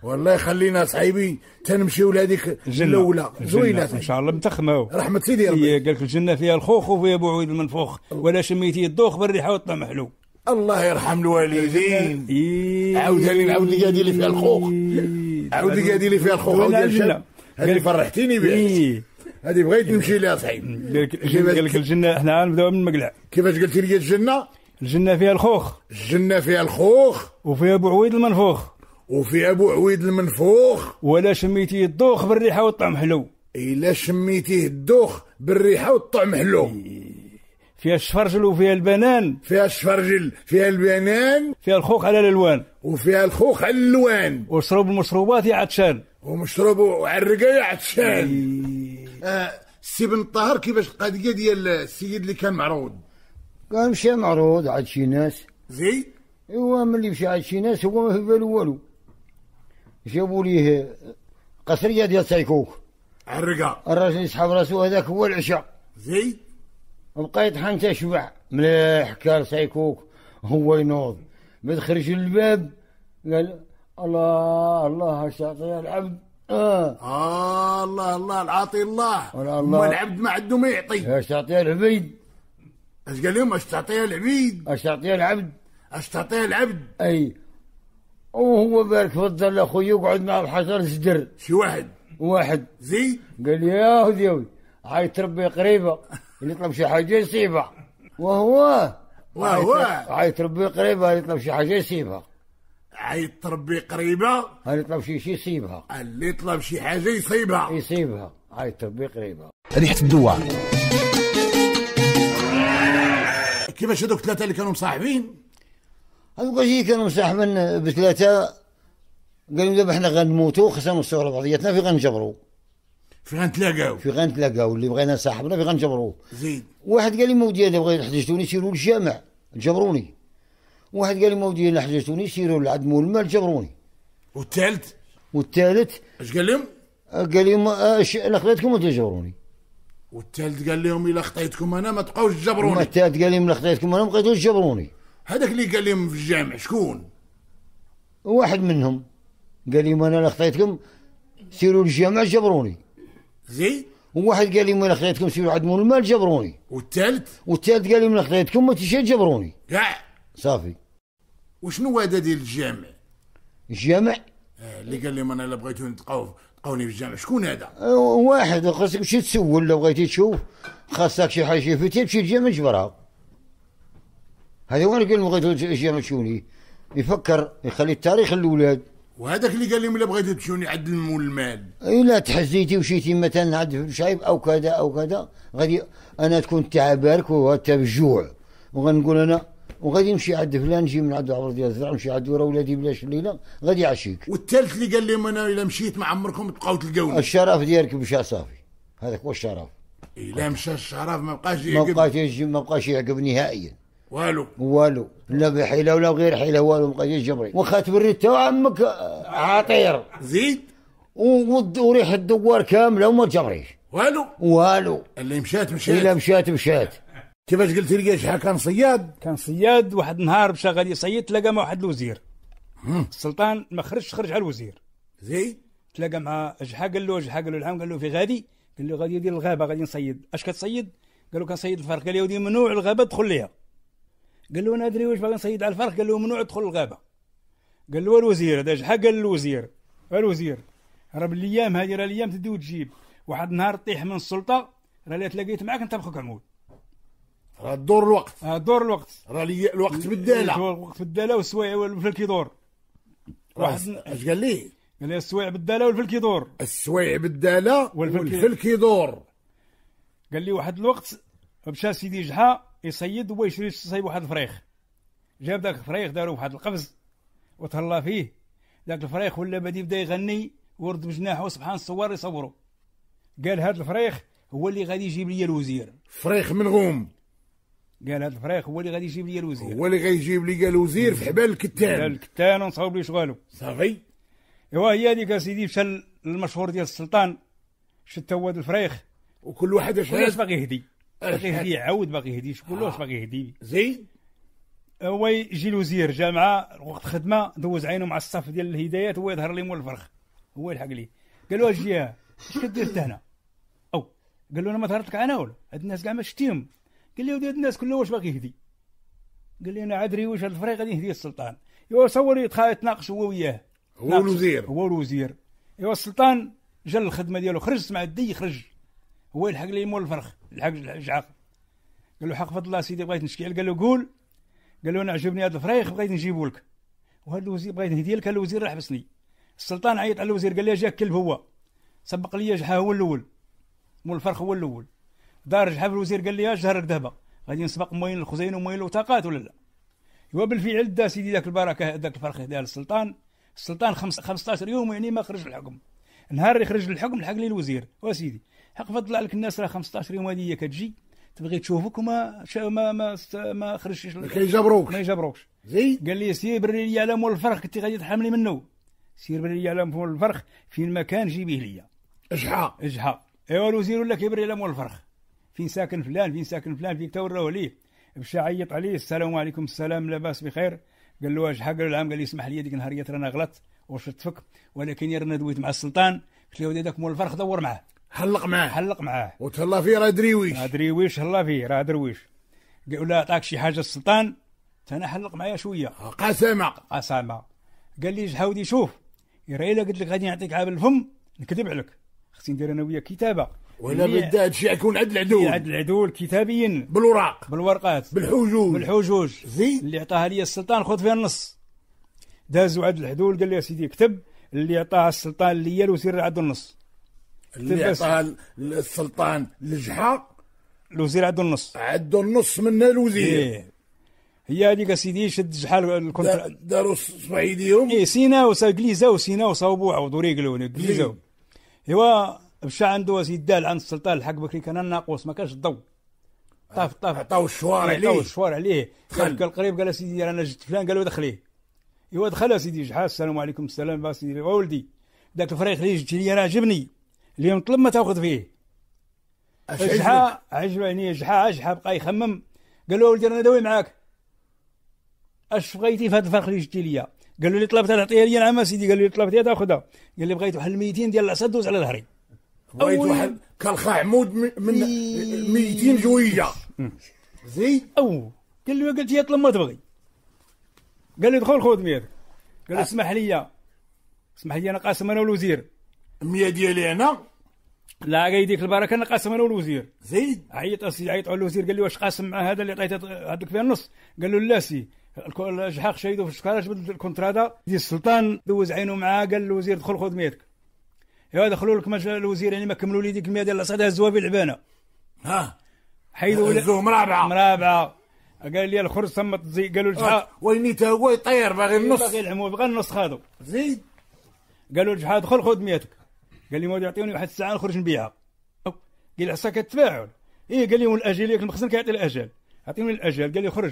والله يخلينا صاحبي تنمشيو لهذيك الاولى زوينه ان شاء الله متخماو رحمه سيدي ربي قال لك الجنه فيها الخوخ وفيها عويد المنفوخ ولا شميتي الدوخ بالريحه والطعم حلو الله يرحم الوالدين إيه. عاود لي عاود لي هذه اللي فيها الخوخ عاود لي هذه اللي فيها الخوخ هذه اللي فرحتيني بها إيه. هذه بغيت نمشي لها صاحبي قال لك الجنه احنا نبداو من المقلع كيفاش قلت لي الجنه الجنه فيها الخوخ الجنه فيها الخوخ وفيها عويد المنفوخ وفي ابو عويد المنفوخ ولا شميتيه الدوخ بالريحه والطعم حلو الا شميتيه الدوخ بالريحه والطعم حلو فيها الشفرجل وفيها البنان فيها الشفرجل فيها البنان فيها الخوخ على الالوان وفيها الخوخ على الالوان وشرب المشروبات يا عطشان ومشروب عرقه يا عطشان آه بن الطاهر كيفاش القضيه ديال السيد اللي كان معروض كان مشى معروض عاد شي ناس زي ايوا ملي مشى عاد شي ناس هو ما في بالو والو جابوا ليه قصريه ديال سايكوك عرقا الراجل يسحب راسو هذاك هو العشاء زيد بقى يطحن شبع مليح كار سايكوك هو ينوض ما تخرج الباب قال الله الله اش تعطي العبد آه. آه الله الله العاطي الله الله العبد ما عنده ما يعطي اش تعطيه العبيد اش قال لهم اش تعطيه العبيد اش تعطيه العبد اش تعطيه العبد اي وهو بارك في الظل اخوي يقعد مع الحجر سدر شي واحد واحد زي قال يا هديوي هاي تربي قريبة اللي يطلب شي حاجة يصيبها وهو وهو هاي تربي قريبة اللي يطلب شي حاجة يصيبها هاي تربي قريبة اللي يطلب شي شي يصيبها اللي يطلب شي حاجة يصيبها يصيبها هاي تربي قريبة ريحة الدوار كيفاش هذوك الثلاثه اللي كانوا مصاحبين هذوك شي كانوا مساحبين بثلاثه قالوا دابا حنا غنموتوا خصنا نصوروا بعضياتنا في غنجبروا في غنتلاقاو في غنتلاقاو اللي بغينا صاحبنا في غنجبروه زيد واحد قال لي مودي انا بغيت حجزتوني سيروا للجامع جبروني واحد قال لي مودي انا حجزتوني سيروا لعند مول المال جبروني والثالث والثالث اش قال لهم؟ قال لهم اش انا خطيتكم انتم جبروني والثالث قال لهم الا خطيتكم انا ما تبقاوش تجبروني والثالث قال لهم الا خطيتكم انا ما بقيتوش تجبروني هذاك اللي قال لهم في الجامع شكون واحد منهم قال لهم انا خطيتكم سيروا للجامع جبروني زي وواحد قال لي من خليتكم سيروا مول المال جبروني والثالث والثالث قال لي من خليتكم ما تشي جبروني كاع صافي وشنو هذا ديال الجامع الجامع آه اللي قال لهم انا بغيتو نتقاو تقاوني في الجامع شكون هذا آه واحد خاصك تمشي تسول لو بغيتي تشوف خاصك شي حاجه فيتي تمشي للجامع جبرها هذا وين قال بغيت اجيان تشوني يفكر يخلي التاريخ الاولاد وهذاك اللي قال لهم الا بغيتوا تمشوني عند المول المال اي لا تحزيتي وشيتي مثلا عند شعيب او كذا او كذا غادي انا تكون تعبارك وانت بالجوع وغنقول انا وغادي نمشي عند فلان نجي من عند عمر ديال الزرع نمشي عند ورا ولادي بلاش الليله غادي يعشيك والثالث اللي قال لهم انا الا مشيت ما عمركم تبقاو تلقوني الشرف ديالك مشى صافي هذاك هو الشرف الا إيه، مشى الشرف ما بقاش يعقب ما بقاش ما بقاش يعقب نهائيا والو والو لا بحيله ولا بغير حيله والو ما بقاش جبري وخا تبري تو عمك آه، عطير زيد وريح الدوار كامله وما تجبريش والو والو اللي مشات مشات اللي مشات مشات كيفاش قلت لي شحال كان صياد؟ كان صياد واحد النهار مشى غادي يصيد تلاقى مع واحد الوزير السلطان ما خرجش خرج على الوزير زيد تلاقى مع جحا قال له جحا قال له العام قال له في غادي قال له غادي يدير الغابه غادي نصيد اش كتصيد؟ قال له كنصيد الفرق قال له يا ودي ممنوع الغابه تدخل ليها قال له انا ادري واش باغي نصيد على الفرخ قال له ممنوع تدخل الغابه قال له الوزير هذا شحال قال الوزير الوزير راه بالايام هذه راه الايام تدي وتجيب واحد النهار طيح من السلطه راه اللي تلاقيت معاك انت بخوك عمود راه دور الوقت راه دور الوقت راه الوقت بالداله الداله الوقت بالداله والسوايع والفلك يدور واحد اش قال لي؟ قال لي السوايع بالداله والفلك يدور السوايع بالداله والفلك, والفلك يدور قال لي واحد الوقت مشى سيدي جحا يصيد يشري صيب واحد الفريخ جاب ذاك الفريخ في واحد القفز وتهلا فيه ذاك الفريخ ولا بدي بدا يغني ورد بجناحه سبحان الصور يصوروا قال هذا الفريخ هو اللي غادي يجيب لي الوزير فريخ من غوم قال هذا الفريخ هو اللي غادي يجيب لي الوزير هو اللي غادي يجيب لي قال الوزير في حبال الكتان حبال الكتان ونصاوب لي شغالو صافي ايوا هي هذيك سيدي مشى المشهور ديال السلطان شتا هو الفريخ وكل واحد اش باغي يهدي باقي يهدي عاود باقي شكون واش باقي يهدي زيد هو يجي الوزير جا وقت خدمه دوز عينه مع الصف ديال الهدايات هو يظهر لي مول الفرخ هو يلحق ليه قال له اجي اش كدير هنا او قال له انا ما ظهرت لك انا ولا هاد الناس كاع ما شتيهم قال لي هاد الناس كلها واش باغي يهدي قال لي انا عاد واش الفريق غادي يهدي السلطان ايوا صور يتناقش هو وياه هو الوزير هو الوزير ايوا السلطان جا الخدمه ديالو خرج مع الدي خرج هو الحق لي مول الفرخ الحق الجعاق قال له حق فضل الله سيدي بغيت نشكي قال له قول قال له انا عجبني هذا الفريخ بغيت نجيبه لك وهذا الوزير بغيت نهدي لك الوزير راح حبسني السلطان عيط على الوزير قال لي جاك كلب هو سبق لي جحا هو الاول مول الفرخ هو الاول دار جحا في الوزير قال لي اش دارك دابا غادي نسبق موين الخزين وموين الوثاقات ولا لا هو بالفعل دا سيدي ذاك البركه ذاك الفرخ ديال السلطان السلطان 15 يوم يعني ما خرج الحكم نهار اللي خرج الحكم الحق لي الوزير وسيدي حق فضل لك الناس راه 15 يوم هذه هي كتجي تبغي تشوفك وما ما ما ما خرجتش ما كيجبروكش ما يجبروكش زي قال لي سير بري لي على مول الفرخ كنت غادي تحملي منه سير بري لي على مول الفرخ فين ما كان جيبيه لي اجحا اجحا ايوا الوزير ولا كيبري على مول الفرخ فين ساكن فلان فين ساكن فلان فين توروه عليه مشى عيط عليه السلام عليكم السلام لاباس بخير قال له واش قال العام قال لي اسمح لي ديك النهار رانا غلط وشتفك ولكن رانا دويت مع السلطان قلت له داك مول الفرخ دور معاه حلق معاه حلق معاه وتهلا فيه راه درويش راه درويش هلا فيه راه درويش قالوا له عطاك شي حاجه السلطان انا حلق معايا شويه آه، قسامه قسامه قال لي هاودي شوف راه الا قلت لك غادي نعطيك عاب الفم نكذب عليك خصني ندير انا وياه كتابه ولا بدا هادشي يكون عند العدو عند العدو كتابيا بالوراق بالورقات بالحجوج بالحجوج زي اللي عطاها لي السلطان خذ فيها النص دازوا عند العدول قال لي يا سيدي كتب اللي عطاها السلطان ليا وسير عند النص اللي عطاها السلطان لجحا الوزير عدو النص عدو النص منها الوزير إيه. هي هذيك سيدي شد شحال الكونترا داروا صبع اي اي سيناو وسينا سيناو صوبوع ودوريقلو إيه. قليزاو ايوا مشى عنده سي دال عند السلطان الحق بكري كان ناقوس ما كانش الضو طاف طاف عطاو الشوار إيه، عليه عطاو الشوار عليه قال القريب قال سيدي رانا جبت فلان قالوا دخليه ايوا دخل سيدي جحا السلام عليكم السلام سيدي ولدي ذاك الفريق اللي جبت لي راه عجبني اللي مطلب ما تاخذ فيه اجحا عجب يعني اجحا اجحا بقى يخمم قال له ولدي انا داوي معاك اش بغيتي في هذا الفرخ اللي جبتي ليا قال له اللي طلبتها تعطيها لي نعم سيدي قال له اللي طلبتها تاخذها قال لي بغيت واحد 200 ديال العصا دوز على ظهري بغيت واحد كالخا عمود من 200 جويه زي او قال له قلت لي طلب ما تبغي قال لي دخل خذ 100 قال له أه. اسمح لي اسمح لي انا قاسم انا والوزير 100 ديالي انا لا يديك البركه انا قاسم انا والوزير زيد عيط عيط على الوزير قال لي واش قاسم مع هذا اللي عطيت عندك فيها النص قال له لا سي الجحاق شهيدو في الشكاره جبد الكونترا ديال السلطان دوز عينه معاه قال للوزير دخل خذ ميتك ايوا دخلوا لك الوزير يعني ما كملوا لي ديك المية ديال العصا الزوابي العبانه ها حيدوا لي رابعه مرابعه قال لي الخرز ثم تزي قالوا لي وينيته هو يطير باغي إيه، النص باغي العمو باغي النص خادو زيد قالوا الجحا دخل خذ ميتك قال لي ما يعطيوني واحد الساعه نخرج نبيعها قال لي عصا كتفاعل ايه قال لي الاجل ياك المخزن كيعطي الاجل عطيني الاجل قال لي خرج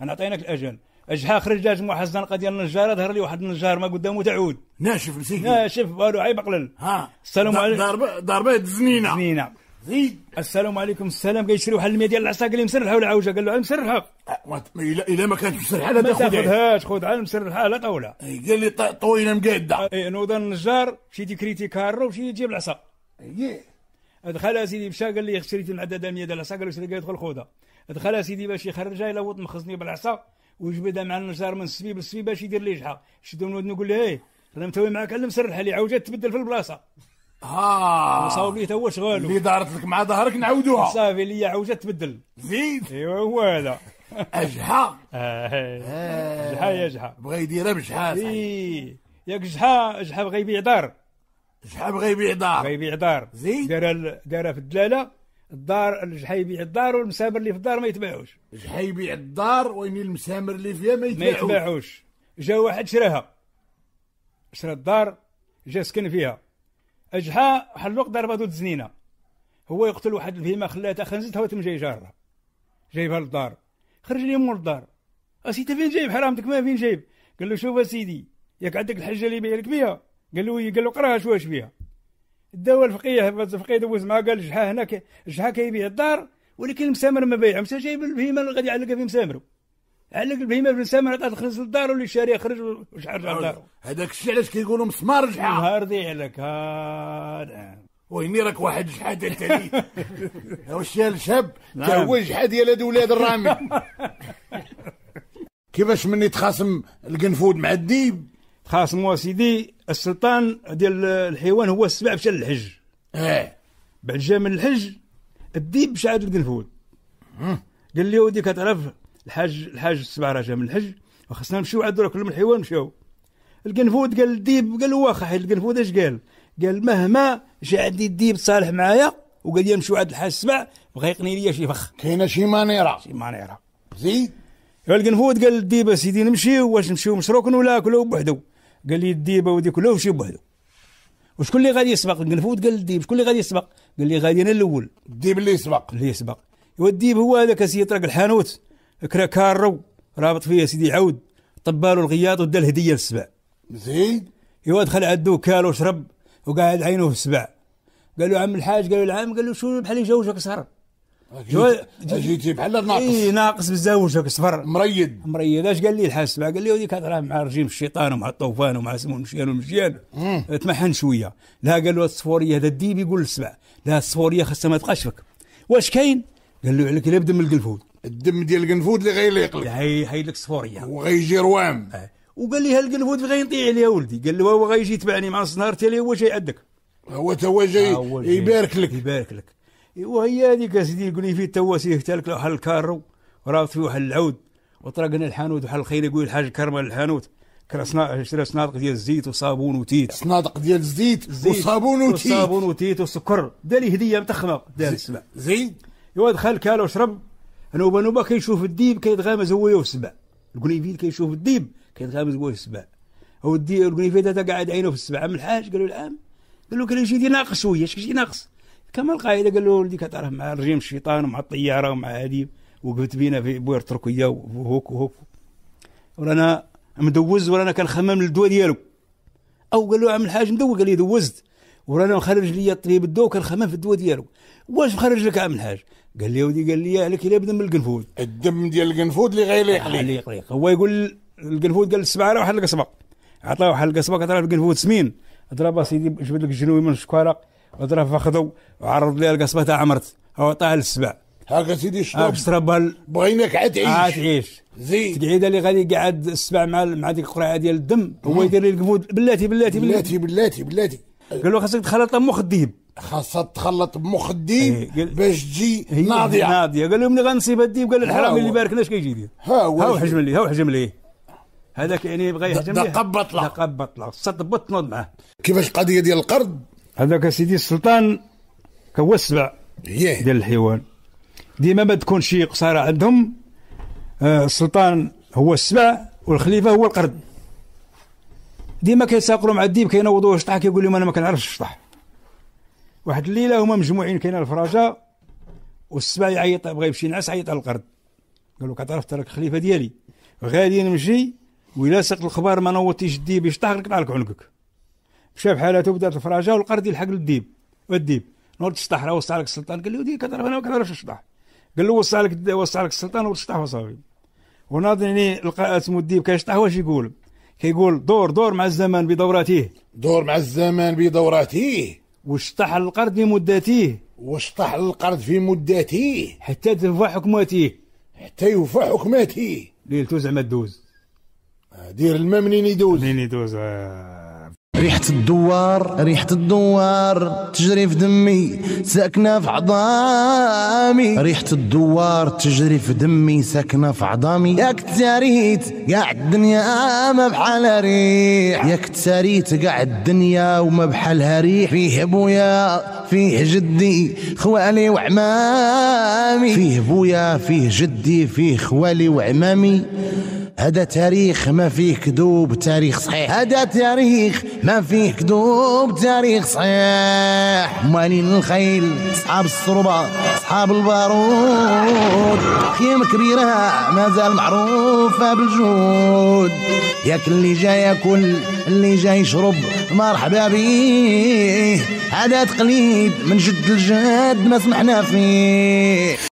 انا عطيناك الاجل اجحا خرج داج مع الزنقه ديال النجار ظهر لي واحد النجار ما قدامه تعود ناشف مسكين ناشف والو عيب قلل ها السلام عليكم ضربه ضربه زنينه زنينه زيد السلام عليكم السلام قال يشري واحد المية ديال العصا قال لي مسرحه ولا عوجه قال له مسرحه آه، الا الا ما كانت مسرحه لا تاخذها ما يعني. تاخذهاش خذها المسرحه على لا طاوله قال لي طويله مقاده آه، اي نوض النجار مشيتي كريتي كارو مشيتي تجيب العصا دخل سيدي مشى قال لي شريت من 100 ديال العصا قال له شري قال خذها دخل سيدي باش يخرجها الا وط مخزني بالعصا وجبدها مع النجار من السبيب للسبيب باش يدير لي جحا شدو نقول له ايه متوي معاك المسرحه اللي عوجات تبدل في البلاصه ها صاوب ليه هو شغالو اللي دارت لك مع ظهرك نعاودوها صافي اللي عوجه تبدل زيد ايوا هو هذا اجحا اجحا آه، يا جحا بغا يديرها بجحا اي ياك جحا جحا بغا يبيع دار جحا بغا يبيع دار بغا يبيع دار زيد دارها دار في الدلاله الدار الجحا يبيع الدار والمسامر اللي في الدار ما يتباعوش جحا يبيع الدار وين المسامر اللي فيها ما يتباعوش ما يتباعوش جا واحد شراها شرا الدار جا سكن فيها اجها واحد الوقت ضرب هادو الزنينه هو يقتل واحد البهيمه خلاتها خنزتها وتم جاي جاره جايبها للدار خرج لي مول الدار اسيت فين جايب حرامتك ما فين جايب قال له شوف اسيدي ياك عندك الحجه اللي بيع لك بها قال له قال له قراها شواش بها داو الفقيه الفقيه دوز معاه قال جحا هناك جحا كيبيع الدار ولكن مسامر ما بيع مسا جايب البهيمه اللي غادي يعلقها في مسامرو عليك البهيمه في السماء تخرج للدار واللي شاري خرج وشحال رجع للدار هذاك الشيء علاش كيقولوا مسمار جحا نهار ضيع لك ها ويني راك واحد جحاد انت لي واش الشاب هو جحاد نعم. ديال هاد ولاد الرامي كيفاش مني تخاصم القنفود مع الديب تخاصموا سيدي السلطان ديال الحيوان هو السبع مشى للحج اه بعد جا من الحج الديب عند القنفود قال لي ودي كتعرف الحاج الحاج السبع راه جا من الحج وخصنا نمشيو عاد كلهم الحيوان مشاو القنفود قال الديب قال واخا حيت القنفود اش قال قال مهما جا عندي الديب صالح معايا وقال لي نمشيو عند الحاج السبع بغا يقني لي شي فخ كاينه شي مانيره شي مانيره زيد القنفود قال الديب سيدي نمشيو واش نمشيو مشروكن ولا كلو بوحدو قال لي الديب ودي كلو مشي بوحدو وشكون اللي غادي يسبق القنفود قال الديب شكون اللي غادي يسبق قال لي غادي انا الاول الديب اللي يسبق اللي يسبق والديب هو هذاك سيطرق الحانوت كرا كارو رابط فيا سيدي عود طبال الغياط ودا الهديه للسبع زين ايوا دخل عدو كال وشرب وقاعد عينه في السبع قالوا عم الحاج قالوا العام قالوا شو بحال جوجك سهر جيتي بحال ناقص اي ناقص بزاف وجهك صفر مريد مريد اش قال لي الحاج قال لي هذيك راه مع رجيم الشيطان ومع الطوفان ومع سمو المشيان والمشيان تمحن شويه لا قال له الصفوريه هذا الديب يقول السبع لا الصفوريه خاصها ما تقاش فيك واش كاين؟ قال له عليك لا من القلفود الدم ديال القنفود اللي غيليق لك هاي لك صفوريه وغيجي روام آه. وقال لي هالقنفود غيطيع عليه ولدي قال له هو غيجي يتبعني مع السنار تالي هو جاي عندك هو توا آه، جاي يبارك لك يبارك لك هي هذيك سيدي يقول لي في التواسيه تالك لو حل الكارو ورابط فيه واحد العود وطرقنا الحانوت وحل الخيل يقول الحاج كرمه الحانوت كرسنا شرا صنادق ديال الزيت وصابون وتيت صنادق ديال الزيت وصابون وتيت وصابون وتيت وسكر دالي هديه متخمه دالي السماء زين ايوا دخل كال شرب نوبه نوبه كيشوف الديب كيتغامز هو السبع الكنيفيد كيشوف الديب كيتغامز هو السبع هو الديب الكنيفيد هذا قاعد عينه في السبعه من الحاج قال له العام قال له كان شي ناقص شويه شي ناقص كما القاعده قال له ولدي كتعرف مع رجيم الشيطان ومع الطياره ومع هذه وقفت بينا في بوير تركيا وهوك وهوك ورانا مدوز ورانا كنخمم للدواء ديالو او قال له عم الحاج مدوز قال لي دوزت ورانا مخرج لي الطبيب الدواء كنخمم في الدواء ديالو واش مخرج لك عم الحاج قال لي ودي قال لي لك لابد من القنفود الدم ديال القنفود اللي غيليق آه، ليك غيليق هو يقول القنفود قال السبعه راه واحد القصبه عطاه واحد القصبه كتهضر في القنفود سمين ضرب سيدي جبد لك الجنوبي من الشكاره وضرب فخذو وعرض ليها القصبه تاع عمرت هو عطاها للسبع هاك سيدي آه، شنو شربها بغيناك عاد تعيش عاد تعيش زيد القعيده اللي غادي يقعد السبع مع مع ديك القرعه ديال الدم هو يدير لي القنفود بلاتي بلاتي بلاتي بلاتي بلاتي, بلاتي. قال له خاصك تخلط مخ الذهب خاصة تخلط بمخ الديب ايه باش تجي ناضية ناضية قال لهم غنصيب الديب قال الحرامي اللي باركناش كيجي يدير ها هو حجم ليه هو حجم ليه هذاك يعني بغى يهجم ليه قبط له قبط له صدبط نوض معاه كيفاش القضية ديال القرض هذاك سيدي السلطان هو السبع ديال الحيوان ديما ما تكون شي قصارة عندهم آه السلطان هو السبع والخليفة هو القرد ديما كيساقلوا مع الديب كينوضوه الشطح كيقول لهم انا ما كنعرفش الشطح واحد الليله هما مجموعين كاينه الفراجه والسبع يعيط بغا يمشي ينعس عيط على القرد قال له كتعرف تراك الخليفه ديالي غادي نمشي ولا سقط الخبار ما نوطي جدي باش لك نعلق عنقك مشى بحالته بدات الفراجه والقرد يلحق للديب والديب نور تشطح راه وصل عليك السلطان قال له كتعرف انا ما كنعرفش نشطح قال له وصل عليك وصل عليك السلطان وتشطح وصافي وناض يعني لقى اسمو الديب كيشطح واش يقول كيقول دور دور مع الزمان بدوراته دور مع الزمان بدوراته واشطحل القرض في مدته واشطحل القرض في مدته حتى تنفع حكمته حتى يوفى حكمته ليلته زعما تدوز آه، دير الماء منين يدوز منين يدوز آه. ريحة الدوار ريحة الدوار تجري في دمي ساكنة في عظامي ريحة الدوار تجري في دمي ساكنة في عظامي يا كتاريت قاع الدنيا ما بحالها ريح يا كتاريت قاع الدنيا وما بحالها ريح فيه بويا فيه جدي خوالي وعمامي فيه بويا فيه جدي فيه خوالي وعمامي هذا تاريخ ما فيه كذوب تاريخ صحيح هذا تاريخ ما فيه كذوب تاريخ صحيح مالين الخيل اصحاب الصربة اصحاب البارود خيم كبيرة مازال معروفة بالجود ياك اللي جاي ياكل اللي جاي يشرب مرحبا بيه هذا تقليد من جد الجد ما سمحنا فيه